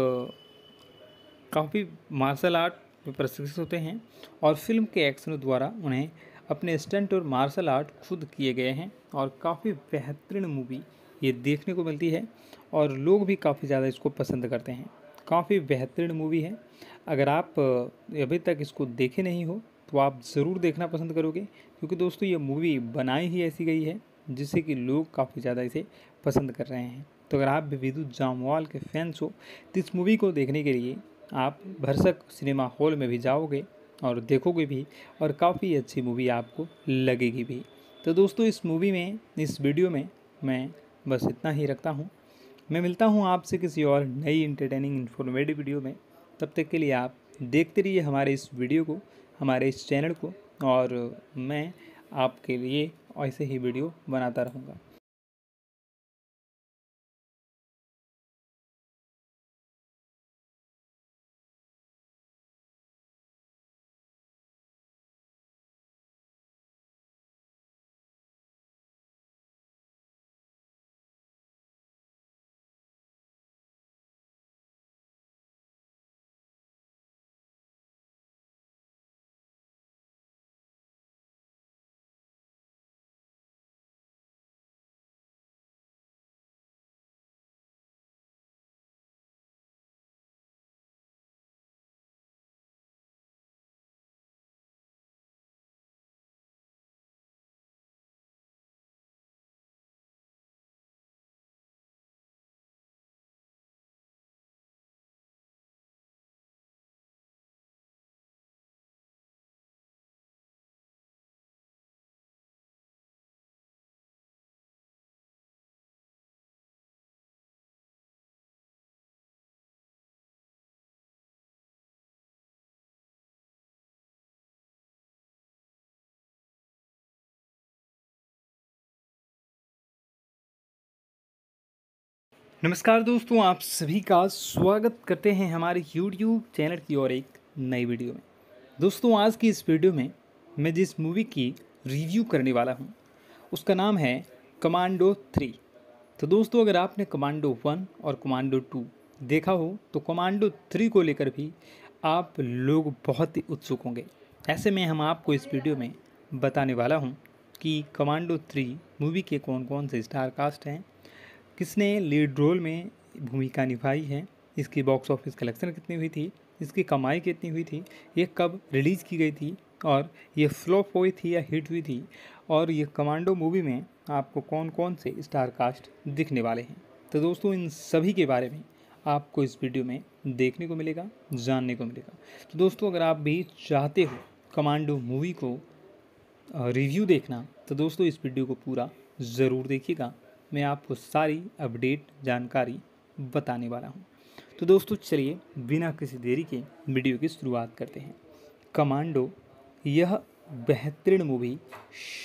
काफ़ी मार्शल आर्ट में प्रशिक्षित होते हैं और फिल्म के एक्शनों द्वारा उन्हें अपने स्टंट और मार्शल आर्ट खुद किए गए हैं और काफ़ी बेहतरीन मूवी ये देखने को मिलती है और लोग भी काफ़ी ज़्यादा इसको पसंद करते हैं काफ़ी बेहतरीन मूवी है अगर आप अभी तक इसको देखे नहीं हो तो आप ज़रूर देखना पसंद करोगे क्योंकि दोस्तों ये मूवी बनाई ही ऐसी गई है जिससे कि लोग काफ़ी ज़्यादा इसे पसंद कर रहे हैं तो अगर आप भी विद्युत जामवाल के फैंस हो तो इस मूवी को देखने के लिए आप भरसक सिनेमा हॉल में भी जाओगे और देखोगे भी और काफ़ी अच्छी मूवी आपको लगेगी भी तो दोस्तों इस मूवी में इस वीडियो में मैं बस इतना ही रखता हूँ मैं मिलता हूँ आपसे किसी और नई इंटरटेनिंग इन्फॉर्मेटिव वीडियो में तब तक के लिए आप देखते रहिए हमारे इस वीडियो को हमारे इस चैनल को और मैं आपके लिए ऐसे ही वीडियो बनाता रहूँगा नमस्कार दोस्तों आप सभी का स्वागत करते हैं हमारे YouTube चैनल की और एक नई वीडियो में दोस्तों आज की इस वीडियो में मैं जिस मूवी की रिव्यू करने वाला हूं उसका नाम है कमांडो थ्री तो दोस्तों अगर आपने कमांडो वन और कमांडो टू देखा हो तो कमांडो थ्री को लेकर भी आप लोग बहुत ही उत्सुक होंगे ऐसे में हम आपको इस वीडियो में बताने वाला हूँ कि कमांडो थ्री मूवी के कौन कौन से स्टारकास्ट हैं किसने लीड रोल में भूमिका निभाई है इसकी बॉक्स ऑफिस कलेक्शन कितनी हुई थी इसकी कमाई कितनी हुई थी ये कब रिलीज़ की गई थी और ये फ्लॉप हुई थी या हिट हुई थी और ये कमांडो मूवी में आपको कौन कौन से स्टार कास्ट दिखने वाले हैं तो दोस्तों इन सभी के बारे में आपको इस वीडियो में देखने को मिलेगा जानने को मिलेगा तो दोस्तों अगर आप भी चाहते हो कमांडो मूवी को रिव्यू देखना तो दोस्तों इस वीडियो को पूरा ज़रूर देखिएगा मैं आपको सारी अपडेट जानकारी बताने वाला हूँ तो दोस्तों चलिए बिना किसी देरी के वीडियो की शुरुआत करते हैं कमांडो यह बेहतरीन मूवी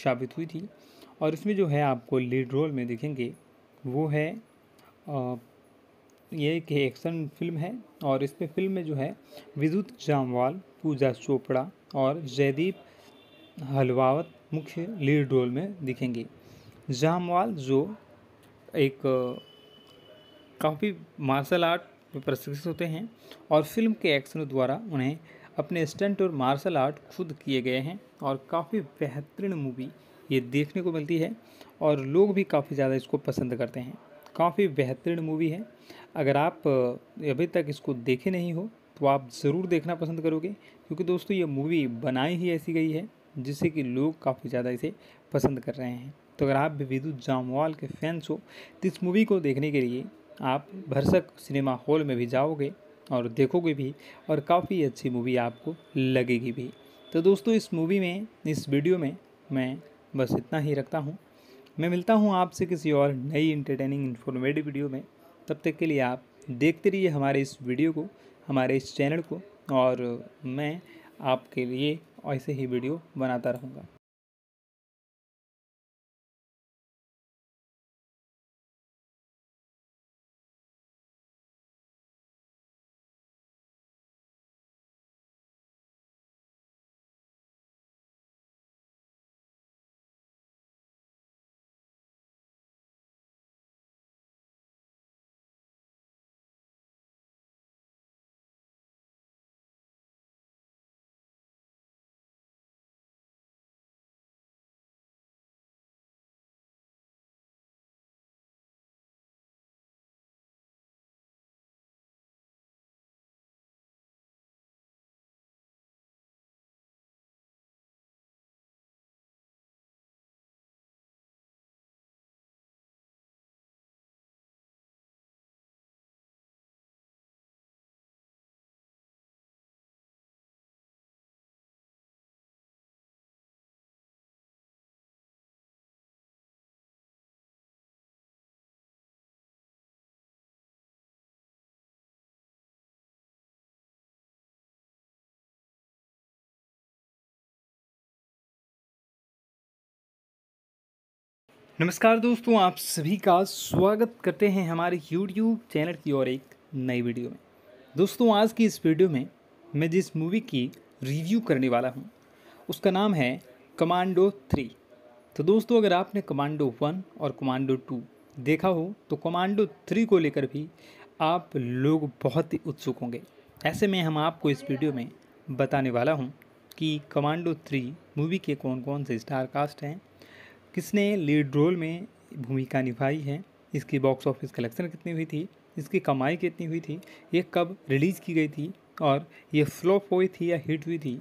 साबित हुई थी और इसमें जो है आपको लीड रोल में देखेंगे वो है ये एक एक्शन फिल्म है और इस पे फिल्म में जो है विद्युत जामवाल पूजा चोपड़ा और जयदीप हलवावत मुख्य लीड रोल में दिखेंगे जामवाल जो एक काफ़ी मार्शल आर्ट में प्रशिक्षित होते हैं और फिल्म के एक्शनों द्वारा उन्हें अपने स्टंट और मार्शल आर्ट खुद किए गए हैं और काफ़ी बेहतरीन मूवी ये देखने को मिलती है और लोग भी काफ़ी ज़्यादा इसको पसंद करते हैं काफ़ी बेहतरीन मूवी है अगर आप अभी तक इसको देखे नहीं हो तो आप ज़रूर देखना पसंद करोगे क्योंकि दोस्तों ये मूवी बनाई ही ऐसी गई है जिससे कि लोग काफ़ी ज़्यादा इसे पसंद कर रहे हैं तो अगर आप भी विद्युत जामवाल के फैंस हो तो इस मूवी को देखने के लिए आप भरसक सिनेमा हॉल में भी जाओगे और देखोगे भी और काफ़ी अच्छी मूवी आपको लगेगी भी तो दोस्तों इस मूवी में इस वीडियो में मैं बस इतना ही रखता हूँ मैं मिलता हूँ आपसे किसी और नई इंटरटेनिंग इन्फॉर्मेटिव वीडियो में तब तक के लिए आप देखते रहिए हमारे इस वीडियो को हमारे इस चैनल को और मैं आपके लिए ऐसे ही वीडियो बनाता रहूँगा नमस्कार दोस्तों आप सभी का स्वागत करते हैं हमारे YouTube चैनल की और एक नई वीडियो में दोस्तों आज की इस वीडियो में मैं जिस मूवी की रिव्यू करने वाला हूं उसका नाम है कमांडो थ्री तो दोस्तों अगर आपने कमांडो वन और कमांडो टू देखा हो तो कमांडो थ्री को लेकर भी आप लोग बहुत ही उत्सुक होंगे ऐसे में हम आपको इस वीडियो में बताने वाला हूँ कि कमांडो थ्री मूवी के कौन कौन से स्टारकास्ट हैं किसने लीड रोल में भूमिका निभाई है इसकी बॉक्स ऑफिस कलेक्शन कितनी हुई थी इसकी कमाई कितनी हुई थी ये कब रिलीज़ की गई थी और ये फ्लॉप हुई थी या हिट हुई थी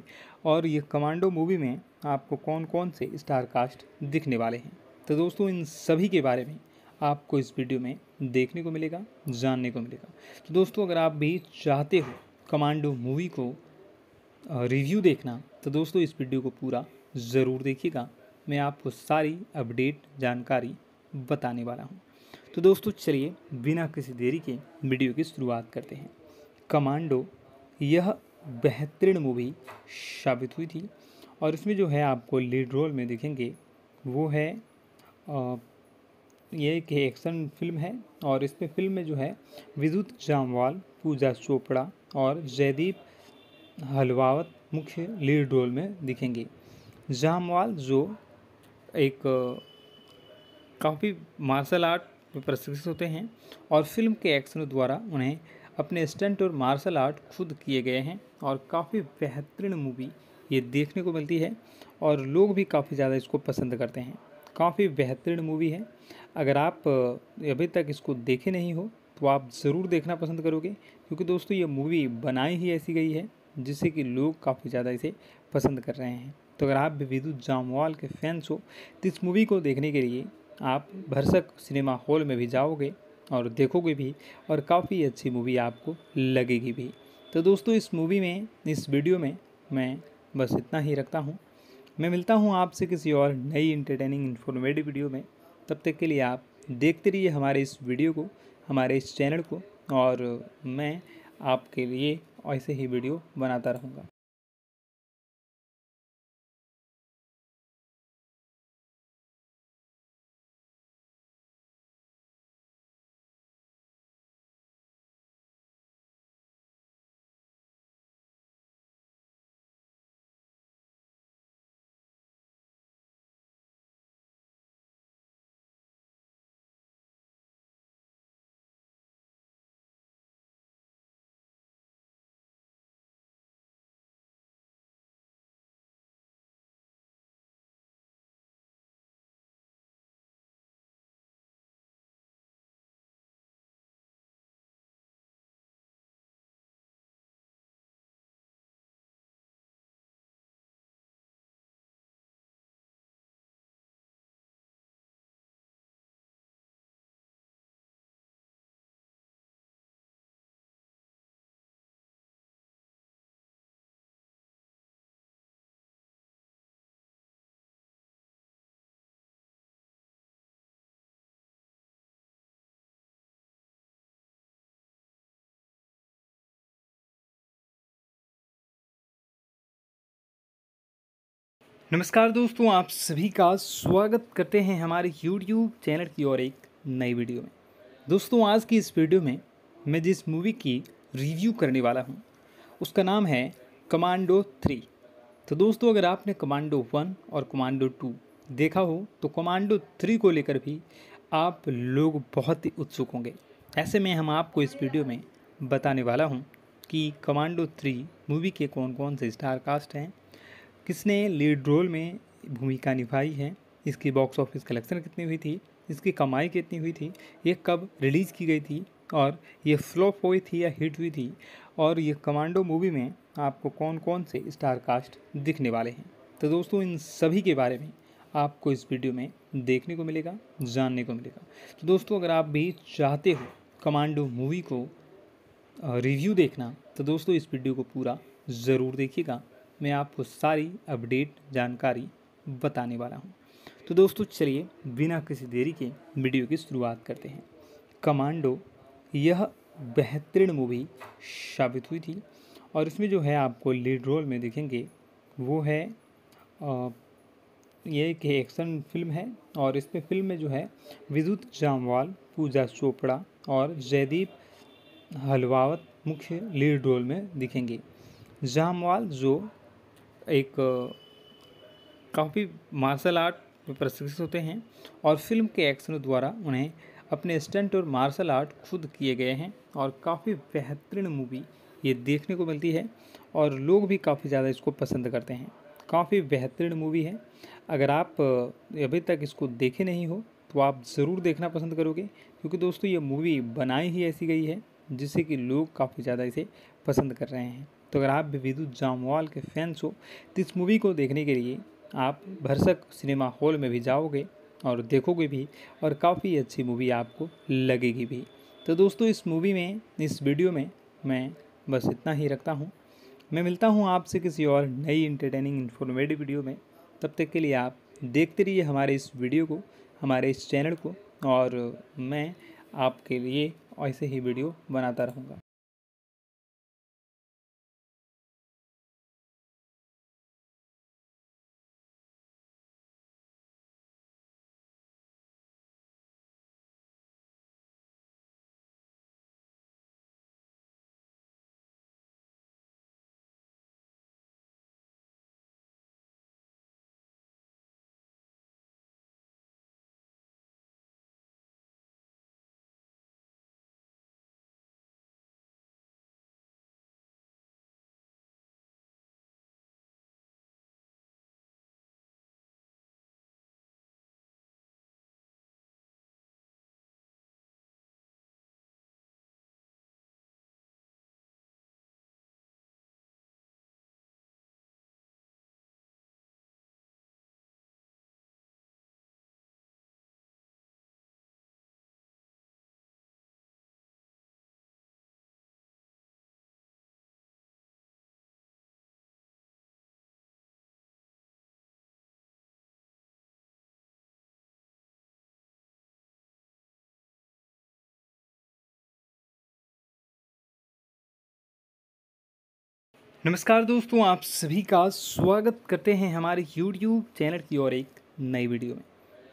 और ये कमांडो मूवी में आपको कौन कौन से स्टार कास्ट दिखने वाले हैं तो दोस्तों इन सभी के बारे में आपको इस वीडियो में देखने को मिलेगा जानने को मिलेगा तो दोस्तों अगर आप भी चाहते हो कमांडो मूवी को रिव्यू देखना तो दोस्तों इस वीडियो को पूरा ज़रूर देखिएगा मैं आपको सारी अपडेट जानकारी बताने वाला हूँ तो दोस्तों चलिए बिना किसी देरी के वीडियो की शुरुआत करते हैं कमांडो यह बेहतरीन मूवी साबित हुई थी और इसमें जो है आपको लीड रोल में देखेंगे वो है ये एक एक्शन फिल्म है और इसमें फिल्म में जो है विद्युत जामवाल पूजा चोपड़ा और जयदीप हलवावत मुख्य लीड रोल में दिखेंगे जामवाल जो एक काफ़ी मार्शल आर्ट में प्रशिक्षित होते हैं और फिल्म के एक्शनों द्वारा उन्हें अपने स्टंट और मार्शल आर्ट खुद किए गए हैं और काफ़ी बेहतरीन मूवी ये देखने को मिलती है और लोग भी काफ़ी ज़्यादा इसको पसंद करते हैं काफ़ी बेहतरीन मूवी है अगर आप अभी तक इसको देखे नहीं हो तो आप ज़रूर देखना पसंद करोगे क्योंकि दोस्तों ये मूवी बनाई ही ऐसी गई है जिससे कि लोग काफ़ी ज़्यादा इसे पसंद कर रहे हैं तो अगर आप भी विद्युत जामवाल के फैंस हो तो इस मूवी को देखने के लिए आप भरसक सिनेमा हॉल में भी जाओगे और देखोगे भी और काफ़ी अच्छी मूवी आपको लगेगी भी तो दोस्तों इस मूवी में इस वीडियो में मैं बस इतना ही रखता हूँ मैं मिलता हूँ आपसे किसी और नई इंटरटेनिंग इन्फॉर्मेटिव वीडियो में तब तक के लिए आप देखते रहिए हमारे इस वीडियो को हमारे इस चैनल को और मैं आपके लिए ऐसे ही वीडियो बनाता रहूँगा नमस्कार दोस्तों आप सभी का स्वागत करते हैं हमारे YouTube चैनल की और एक नई वीडियो में दोस्तों आज की इस वीडियो में मैं जिस मूवी की रिव्यू करने वाला हूं उसका नाम है कमांडो थ्री तो दोस्तों अगर आपने कमांडो वन और कमांडो टू देखा हो तो कमांडो थ्री को लेकर भी आप लोग बहुत ही उत्सुक होंगे ऐसे में हम आपको इस वीडियो में बताने वाला हूँ कि कमांडो थ्री मूवी के कौन कौन से स्टार कास्ट हैं किसने लीड रोल में भूमिका निभाई है इसकी बॉक्स ऑफिस कलेक्शन कितनी हुई थी इसकी कमाई कितनी हुई थी ये कब रिलीज़ की गई थी और ये फ्लॉप हुई थी या हिट हुई थी और ये कमांडो मूवी में आपको कौन कौन से स्टार कास्ट दिखने वाले हैं तो दोस्तों इन सभी के बारे में आपको इस वीडियो में देखने को मिलेगा जानने को मिलेगा तो दोस्तों अगर आप भी चाहते हो कमांडो मूवी को रिव्यू देखना तो दोस्तों इस वीडियो को पूरा ज़रूर देखिएगा मैं आपको सारी अपडेट जानकारी बताने वाला हूँ तो दोस्तों चलिए बिना किसी देरी के वीडियो की शुरुआत करते हैं कमांडो यह बेहतरीन मूवी साबित हुई थी और इसमें जो है आपको लीड रोल में देखेंगे वो है ये एक एक्शन फिल्म है और इसमें फिल्म में जो है विद्युत जामवाल पूजा चोपड़ा और जयदीप हलवावत मुख्य लीड रोल में दिखेंगे जामवाल जो एक काफ़ी मार्शल आर्ट में प्रशिक्षित होते हैं और फिल्म के एक्शन द्वारा उन्हें अपने स्टंट और मार्शल आर्ट खुद किए गए हैं और काफ़ी बेहतरीन मूवी ये देखने को मिलती है और लोग भी काफ़ी ज़्यादा इसको पसंद करते हैं काफ़ी बेहतरीन मूवी है अगर आप अभी तक इसको देखे नहीं हो तो आप ज़रूर देखना पसंद करोगे क्योंकि दोस्तों ये मूवी बनाई ही ऐसी गई है जिससे कि लोग काफ़ी ज़्यादा इसे पसंद कर रहे हैं तो अगर आप भी विद्युत जामवाल के फैंस हो तो इस मूवी को देखने के लिए आप भरसक सिनेमा हॉल में भी जाओगे और देखोगे भी और काफ़ी अच्छी मूवी आपको लगेगी भी तो दोस्तों इस मूवी में इस वीडियो में मैं बस इतना ही रखता हूँ मैं मिलता हूँ आपसे किसी और नई इंटरटेनिंग इन्फॉर्मेटिव वीडियो में तब तक के लिए आप देखते रहिए हमारे इस वीडियो को हमारे इस चैनल को और मैं आपके लिए ऐसे ही वीडियो बनाता रहूँगा नमस्कार दोस्तों आप सभी का स्वागत करते हैं हमारे YouTube चैनल की और एक नई वीडियो में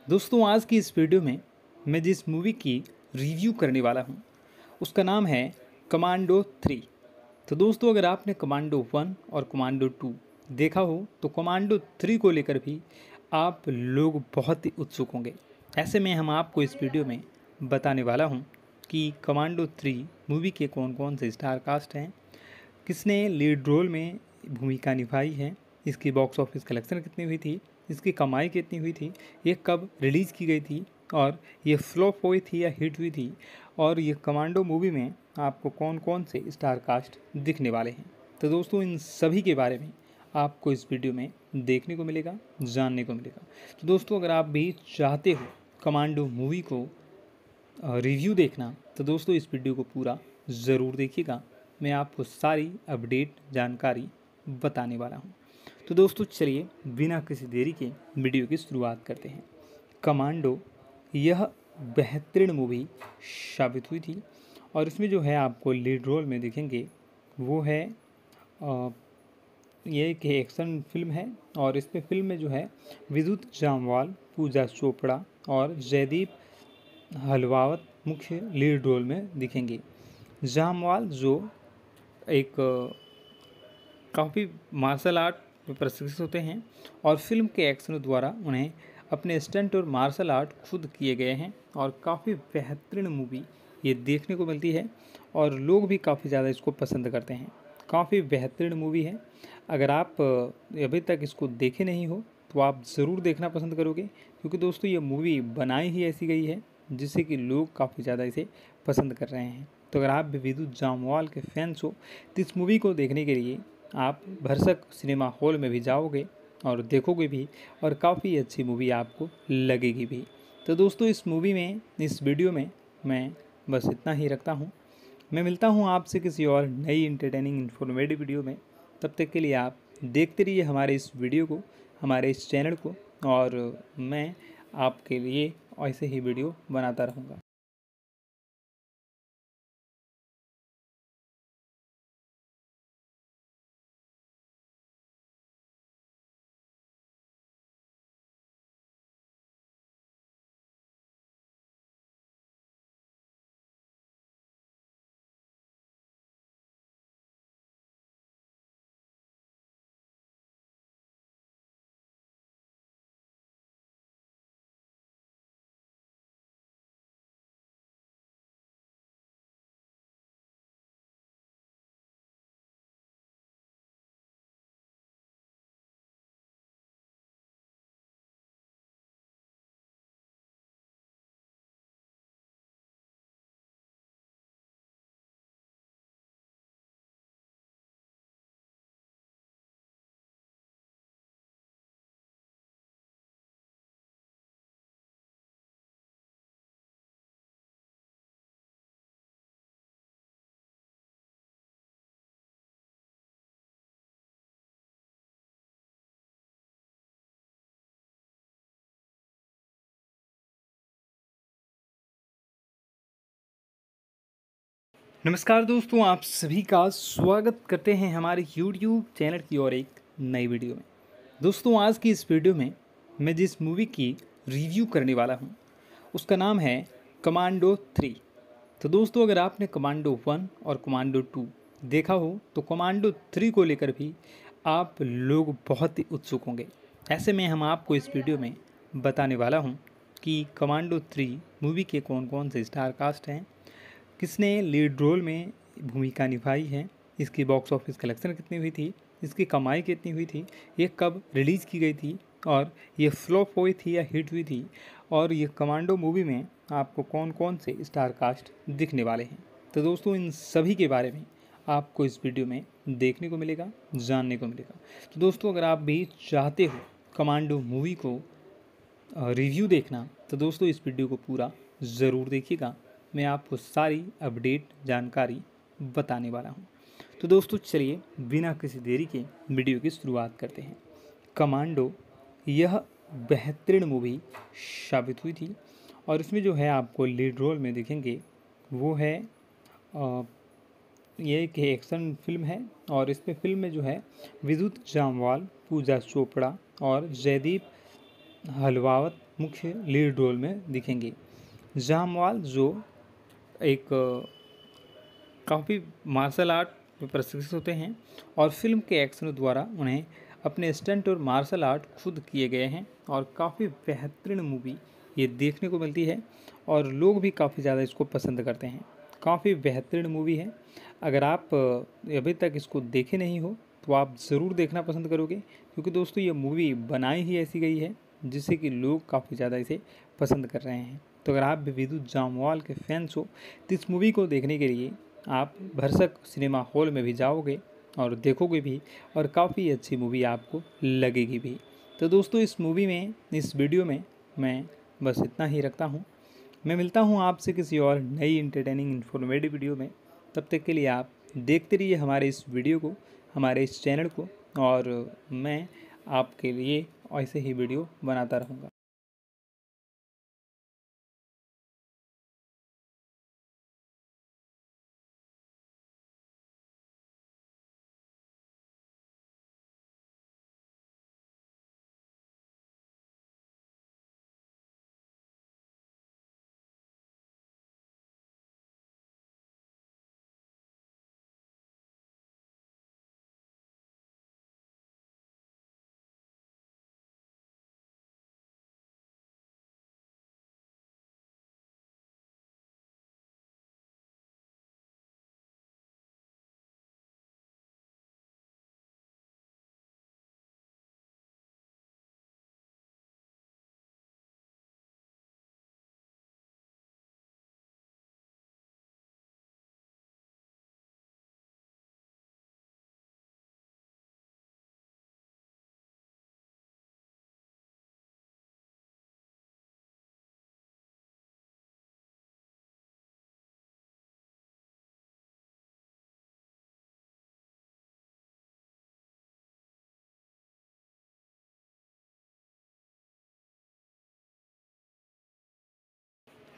दोस्तों आज की इस वीडियो में मैं जिस मूवी की रिव्यू करने वाला हूं उसका नाम है कमांडो थ्री तो दोस्तों अगर आपने कमांडो वन और कमांडो टू देखा हो तो कमांडो थ्री को लेकर भी आप लोग बहुत ही उत्सुक होंगे ऐसे में हम आपको इस वीडियो में बताने वाला हूँ कि कमांडो थ्री मूवी के कौन कौन से स्टारकास्ट हैं किसने लीड रोल में भूमिका निभाई है इसकी बॉक्स ऑफिस कलेक्शन कितनी हुई थी इसकी कमाई कितनी हुई थी ये कब रिलीज़ की गई थी और ये फ्लॉप हुई थी या हिट हुई थी और ये कमांडो मूवी में आपको कौन कौन से स्टार कास्ट दिखने वाले हैं तो दोस्तों इन सभी के बारे में आपको इस वीडियो में देखने को मिलेगा जानने को मिलेगा तो दोस्तों अगर आप भी चाहते हो कमांडो मूवी को रिव्यू देखना तो दोस्तों इस वीडियो को पूरा ज़रूर देखिएगा मैं आपको सारी अपडेट जानकारी बताने वाला हूँ तो दोस्तों चलिए बिना किसी देरी के वीडियो की शुरुआत करते हैं कमांडो यह बेहतरीन मूवी साबित हुई थी और इसमें जो है आपको लीड रोल में देखेंगे वो है ये एक एक्शन फिल्म है और इस पे फिल्म में जो है विद्युत जामवाल पूजा चोपड़ा और जयदीप हलवावत मुख्य लीड रोल में दिखेंगे जामवाल जो एक काफ़ी मार्शल आर्ट में प्रशिक्षित होते हैं और फिल्म के एक्शनों द्वारा उन्हें अपने स्टंट और मार्शल आर्ट खुद किए गए हैं और काफ़ी बेहतरीन मूवी ये देखने को मिलती है और लोग भी काफ़ी ज़्यादा इसको पसंद करते हैं काफ़ी बेहतरीन मूवी है अगर आप अभी तक इसको देखे नहीं हो तो आप ज़रूर देखना पसंद करोगे क्योंकि दोस्तों ये मूवी बनाई ही ऐसी गई है जिससे कि लोग काफ़ी ज़्यादा इसे पसंद कर रहे हैं तो अगर आप भी विद्युत जामवाल के फैंस हो तो इस मूवी को देखने के लिए आप भरसक सिनेमा हॉल में भी जाओगे और देखोगे भी और काफ़ी अच्छी मूवी आपको लगेगी भी तो दोस्तों इस मूवी में इस वीडियो में मैं बस इतना ही रखता हूँ मैं मिलता हूँ आपसे किसी और नई इंटरटेनिंग इन्फॉर्मेटिव वीडियो में तब तक के लिए आप देखते रहिए हमारे इस वीडियो को हमारे इस चैनल को और मैं आपके लिए ऐसे ही वीडियो बनाता रहूँगा नमस्कार दोस्तों आप सभी का स्वागत करते हैं हमारे YouTube चैनल की और एक नई वीडियो में दोस्तों आज की इस वीडियो में मैं जिस मूवी की रिव्यू करने वाला हूं उसका नाम है कमांडो थ्री तो दोस्तों अगर आपने कमांडो वन और कमांडो टू देखा हो तो कमांडो थ्री को लेकर भी आप लोग बहुत ही उत्सुक होंगे ऐसे में हम आपको इस वीडियो में बताने वाला हूँ कि कमांडो थ्री मूवी के कौन कौन से स्टारकास्ट हैं किसने लीड रोल में भूमिका निभाई है इसकी बॉक्स ऑफिस कलेक्शन कितनी हुई थी इसकी कमाई कितनी हुई थी ये कब रिलीज़ की गई थी और ये फ्लॉप हुई थी या हिट हुई थी और ये कमांडो मूवी में आपको कौन कौन से स्टार कास्ट दिखने वाले हैं तो दोस्तों इन सभी के बारे में आपको इस वीडियो में देखने को मिलेगा जानने को मिलेगा तो दोस्तों अगर आप भी चाहते हो कमांडो मूवी को रिव्यू देखना तो दोस्तों इस वीडियो को पूरा ज़रूर देखिएगा मैं आपको सारी अपडेट जानकारी बताने वाला हूँ तो दोस्तों चलिए बिना किसी देरी के वीडियो की शुरुआत करते हैं कमांडो यह बेहतरीन मूवी साबित हुई थी और इसमें जो है आपको लीड रोल में देखेंगे वो है ये एक एक्शन फिल्म है और इसमें फिल्म में जो है विद्युत जामवाल पूजा चोपड़ा और जयदीप हलवावत मुख्य लीड रोल में दिखेंगे जामवाल जो एक काफ़ी मार्शल आर्ट में प्रशिक्षित होते हैं और फिल्म के एक्शनों द्वारा उन्हें अपने स्टंट और मार्शल आर्ट खुद किए गए हैं और काफ़ी बेहतरीन मूवी ये देखने को मिलती है और लोग भी काफ़ी ज़्यादा इसको पसंद करते हैं काफ़ी बेहतरीन मूवी है अगर आप अभी तक इसको देखे नहीं हो तो आप ज़रूर देखना पसंद करोगे क्योंकि दोस्तों ये मूवी बनाई ही ऐसी गई है जिससे कि लोग काफ़ी ज़्यादा इसे पसंद कर रहे हैं तो अगर आप भी विद्युत जामवाल के फैंस हो तो इस मूवी को देखने के लिए आप भरसक सिनेमा हॉल में भी जाओगे और देखोगे भी और काफ़ी अच्छी मूवी आपको लगेगी भी तो दोस्तों इस मूवी में इस वीडियो में मैं बस इतना ही रखता हूँ मैं मिलता हूँ आपसे किसी और नई इंटरटेनिंग इन्फॉर्मेटिव वीडियो में तब तक के लिए आप देखते रहिए हमारे इस वीडियो को हमारे इस चैनल को और मैं आपके लिए ऐसे ही वीडियो बनाता रहूँगा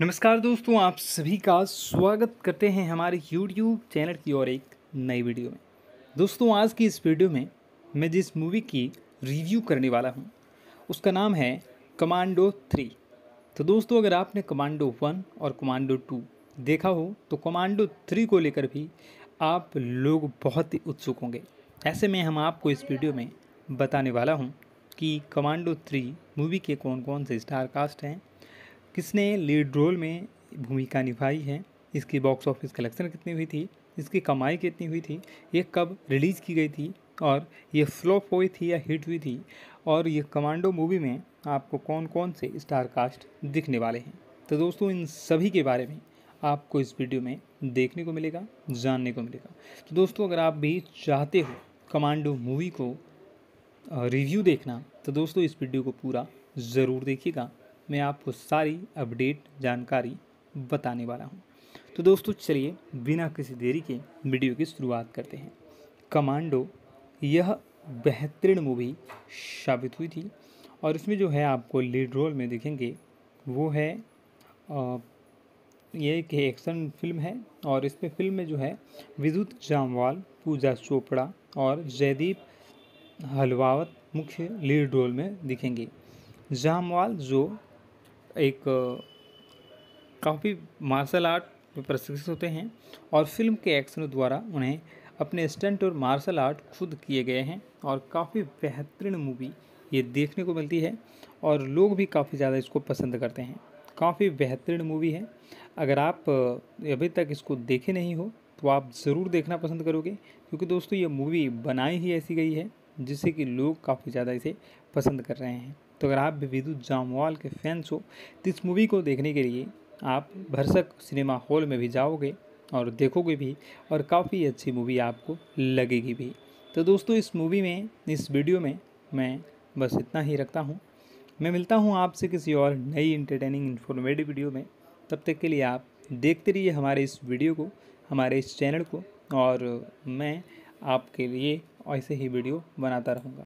नमस्कार दोस्तों आप सभी का स्वागत करते हैं हमारे YouTube चैनल की और एक नई वीडियो में दोस्तों आज की इस वीडियो में मैं जिस मूवी की रिव्यू करने वाला हूं उसका नाम है कमांडो थ्री तो दोस्तों अगर आपने कमांडो वन और कमांडो टू देखा हो तो कमांडो थ्री को लेकर भी आप लोग बहुत ही उत्सुक होंगे ऐसे में हम आपको इस वीडियो में बताने वाला हूँ कि कमांडो थ्री मूवी के कौन कौन से स्टार कास्ट हैं किसने लीड रोल में भूमिका निभाई है इसकी बॉक्स ऑफिस कलेक्शन कितनी हुई थी इसकी कमाई कितनी हुई थी ये कब रिलीज़ की गई थी और ये फ्लॉप हुई थी या हिट हुई थी और ये कमांडो मूवी में आपको कौन कौन से स्टार कास्ट दिखने वाले हैं तो दोस्तों इन सभी के बारे में आपको इस वीडियो में देखने को मिलेगा जानने को मिलेगा तो दोस्तों अगर आप भी चाहते हो कमांडो मूवी को रिव्यू देखना तो दोस्तों इस वीडियो को पूरा ज़रूर देखिएगा मैं आपको सारी अपडेट जानकारी बताने वाला हूँ तो दोस्तों चलिए बिना किसी देरी के वीडियो की शुरुआत करते हैं कमांडो यह बेहतरीन मूवी साबित हुई थी और इसमें जो है आपको लीड रोल में देखेंगे वो है ये एक एक्शन फिल्म है और इसमें फिल्म में जो है विद्युत जामवाल पूजा चोपड़ा और जयदीप हलवावत मुख्य लीड रोल में दिखेंगे जामवाल जो एक काफ़ी मार्शल आर्ट में प्रशिक्षित होते हैं और फिल्म के एक्शन द्वारा उन्हें अपने स्टंट और मार्शल आर्ट खुद किए गए हैं और काफ़ी बेहतरीन मूवी ये देखने को मिलती है और लोग भी काफ़ी ज़्यादा इसको पसंद करते हैं काफ़ी बेहतरीन मूवी है अगर आप अभी तक इसको देखे नहीं हो तो आप ज़रूर देखना पसंद करोगे क्योंकि दोस्तों ये मूवी बनाई ही ऐसी गई है जिससे कि लोग काफ़ी ज़्यादा इसे पसंद कर रहे हैं तो अगर आप भी विद्युत जामवाल के फैंस हो तो इस मूवी को देखने के लिए आप भरसक सिनेमा हॉल में भी जाओगे और देखोगे भी और काफ़ी अच्छी मूवी आपको लगेगी भी तो दोस्तों इस मूवी में इस वीडियो में मैं बस इतना ही रखता हूँ मैं मिलता हूँ आपसे किसी और नई इंटरटेनिंग इन्फॉर्मेटिव वीडियो में तब तक के लिए आप देखते रहिए हमारे इस वीडियो को हमारे इस चैनल को और मैं आपके लिए ऐसे ही वीडियो बनाता रहूँगा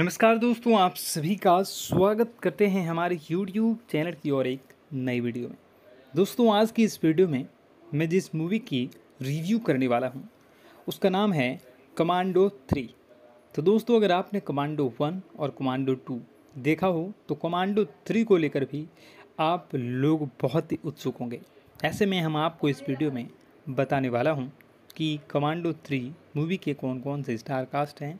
नमस्कार दोस्तों आप सभी का स्वागत करते हैं हमारे YouTube चैनल की और एक नई वीडियो में दोस्तों आज की इस वीडियो में मैं जिस मूवी की रिव्यू करने वाला हूं उसका नाम है कमांडो थ्री तो दोस्तों अगर आपने कमांडो वन और कमांडो टू देखा हो तो कमांडो थ्री को लेकर भी आप लोग बहुत ही उत्सुक होंगे ऐसे में हम आपको इस वीडियो में बताने वाला हूँ कि कमांडो थ्री मूवी के कौन कौन से स्टारकास्ट हैं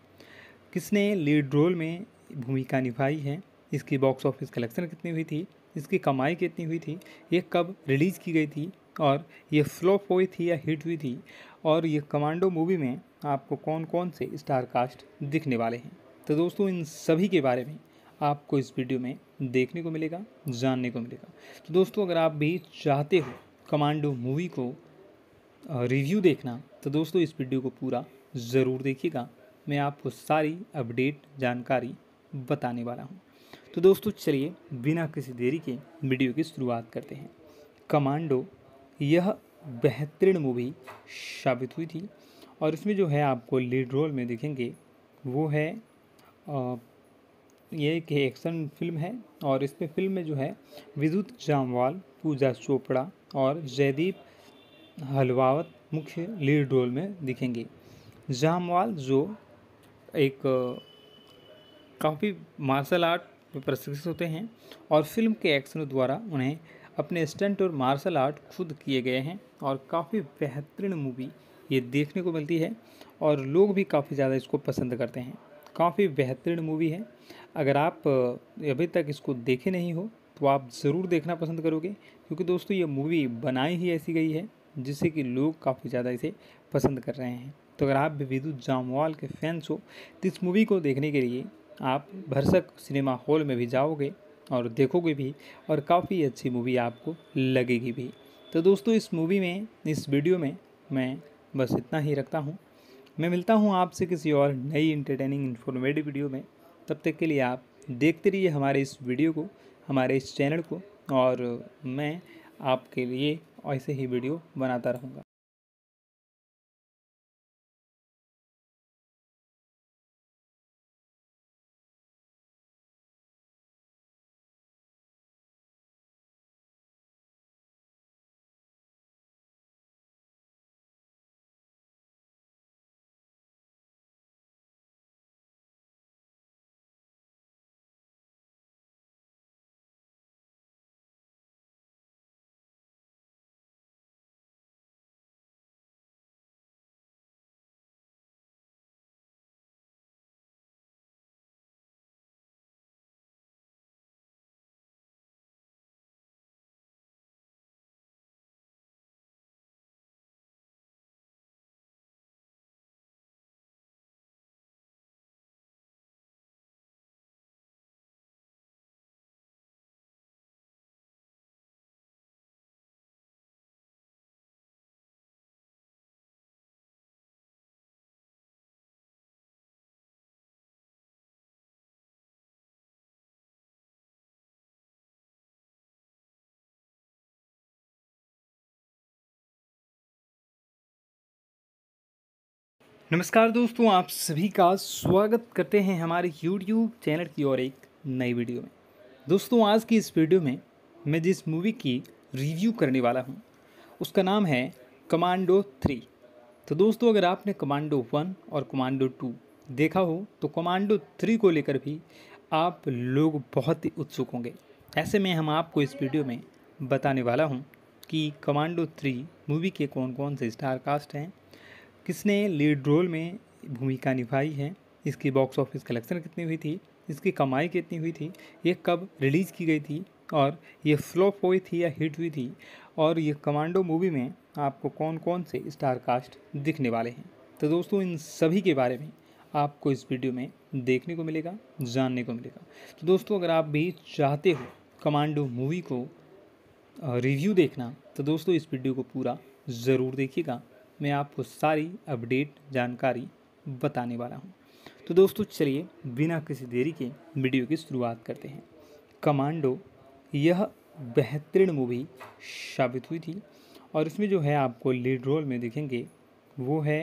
किसने लीड रोल में भूमिका निभाई है इसकी बॉक्स ऑफिस कलेक्शन कितनी हुई थी इसकी कमाई कितनी हुई थी ये कब रिलीज़ की गई थी और ये फ्लॉप हुई थी या हिट हुई थी और ये कमांडो मूवी में आपको कौन कौन से स्टार कास्ट दिखने वाले हैं तो दोस्तों इन सभी के बारे में आपको इस वीडियो में देखने को मिलेगा जानने को मिलेगा तो दोस्तों अगर आप भी चाहते हो कमांडो मूवी को रिव्यू देखना तो दोस्तों इस वीडियो को पूरा ज़रूर देखिएगा मैं आपको सारी अपडेट जानकारी बताने वाला हूँ तो दोस्तों चलिए बिना किसी देरी के वीडियो की शुरुआत करते हैं कमांडो यह बेहतरीन मूवी साबित हुई थी और इसमें जो है आपको लीड रोल में देखेंगे वो है ये एक एक्शन फिल्म है और इसमें फिल्म में जो है विद्युत जामवाल पूजा चोपड़ा और जयदीप हलवावत मुख्य लीड रोल में दिखेंगे जामवाल जो एक काफ़ी मार्शल आर्ट में प्रशिक्षित होते हैं और फिल्म के एक्शनों द्वारा उन्हें अपने स्टंट और मार्शल आर्ट खुद किए गए हैं और काफ़ी बेहतरीन मूवी ये देखने को मिलती है और लोग भी काफ़ी ज़्यादा इसको पसंद करते हैं काफ़ी बेहतरीन मूवी है अगर आप अभी तक इसको देखे नहीं हो तो आप ज़रूर देखना पसंद करोगे क्योंकि दोस्तों ये मूवी बनाई ही ऐसी गई है जिससे कि लोग काफ़ी ज़्यादा इसे पसंद कर रहे हैं तो अगर आप भी विद्युत जामवाल के फैंस हो तो इस मूवी को देखने के लिए आप भरसक सिनेमा हॉल में भी जाओगे और देखोगे भी और काफ़ी अच्छी मूवी आपको लगेगी भी तो दोस्तों इस मूवी में इस वीडियो में मैं बस इतना ही रखता हूँ मैं मिलता हूँ आपसे किसी और नई इंटरटेनिंग इन्फॉर्मेटिव वीडियो में तब तक के लिए आप देखते रहिए हमारे इस वीडियो को हमारे इस चैनल को और मैं आपके लिए ऐसे ही वीडियो बनाता रहूँगा नमस्कार दोस्तों आप सभी का स्वागत करते हैं हमारे YouTube चैनल की और एक नई वीडियो में दोस्तों आज की इस वीडियो में मैं जिस मूवी की रिव्यू करने वाला हूं उसका नाम है कमांडो थ्री तो दोस्तों अगर आपने कमांडो वन और कमांडो टू देखा हो तो कमांडो थ्री को लेकर भी आप लोग बहुत ही उत्सुक होंगे ऐसे में हम आपको इस वीडियो में बताने वाला हूँ कि कमांडो थ्री मूवी के कौन कौन से स्टारकास्ट हैं किसने लीड रोल में भूमिका निभाई है इसकी बॉक्स ऑफिस कलेक्शन कितनी हुई थी इसकी कमाई कितनी हुई थी ये कब रिलीज़ की गई थी और ये फ्लॉप हुई थी या हिट हुई थी और ये कमांडो मूवी में आपको कौन कौन से स्टार कास्ट दिखने वाले हैं तो दोस्तों इन सभी के बारे में आपको इस वीडियो में देखने को मिलेगा जानने को मिलेगा तो दोस्तों अगर आप भी चाहते हो कमांडो मूवी को रिव्यू देखना तो दोस्तों इस वीडियो को पूरा ज़रूर देखिएगा मैं आपको सारी अपडेट जानकारी बताने वाला हूँ तो दोस्तों चलिए बिना किसी देरी के वीडियो की शुरुआत करते हैं कमांडो यह बेहतरीन मूवी साबित हुई थी और इसमें जो है आपको लीड रोल में देखेंगे वो है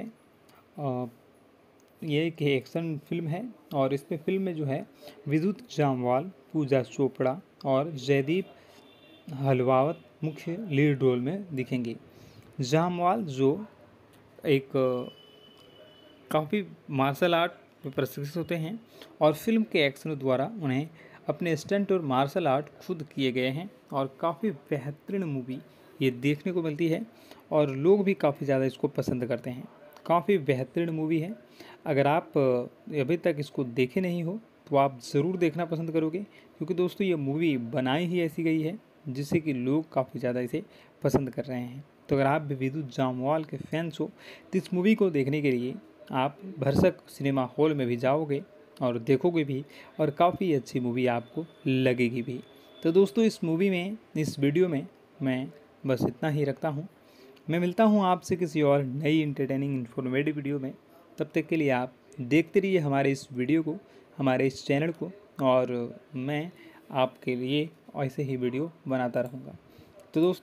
ये एक एक्शन फिल्म है और इसमें फिल्म में जो है विद्युत जामवाल पूजा चोपड़ा और जयदीप हलवावत मुख्य लीड रोल में दिखेंगे जामवाल जो एक काफ़ी मार्शल आर्ट में प्रशिक्षित होते हैं और फिल्म के एक्शनों द्वारा उन्हें अपने स्टंट और मार्शल आर्ट खुद किए गए हैं और काफ़ी बेहतरीन मूवी ये देखने को मिलती है और लोग भी काफ़ी ज़्यादा इसको पसंद करते हैं काफ़ी बेहतरीन मूवी है अगर आप अभी तक इसको देखे नहीं हो तो आप ज़रूर देखना पसंद करोगे क्योंकि दोस्तों ये मूवी बनाई ही ऐसी गई है जिससे कि लोग काफ़ी ज़्यादा इसे पसंद कर रहे हैं तो अगर आप भी विद्युत जामवाल के फैंस हो तो इस मूवी को देखने के लिए आप भरसक सिनेमा हॉल में भी जाओगे और देखोगे भी और काफ़ी अच्छी मूवी आपको लगेगी भी तो दोस्तों इस मूवी में इस वीडियो में मैं बस इतना ही रखता हूँ मैं मिलता हूँ आपसे किसी और नई इंटरटेनिंग इन्फॉर्मेटिव वीडियो में तब तक के लिए आप देखते रहिए हमारे इस वीडियो को हमारे इस चैनल को और मैं आपके लिए ऐसे ही वीडियो बनाता रहूँगा तो दोस्तों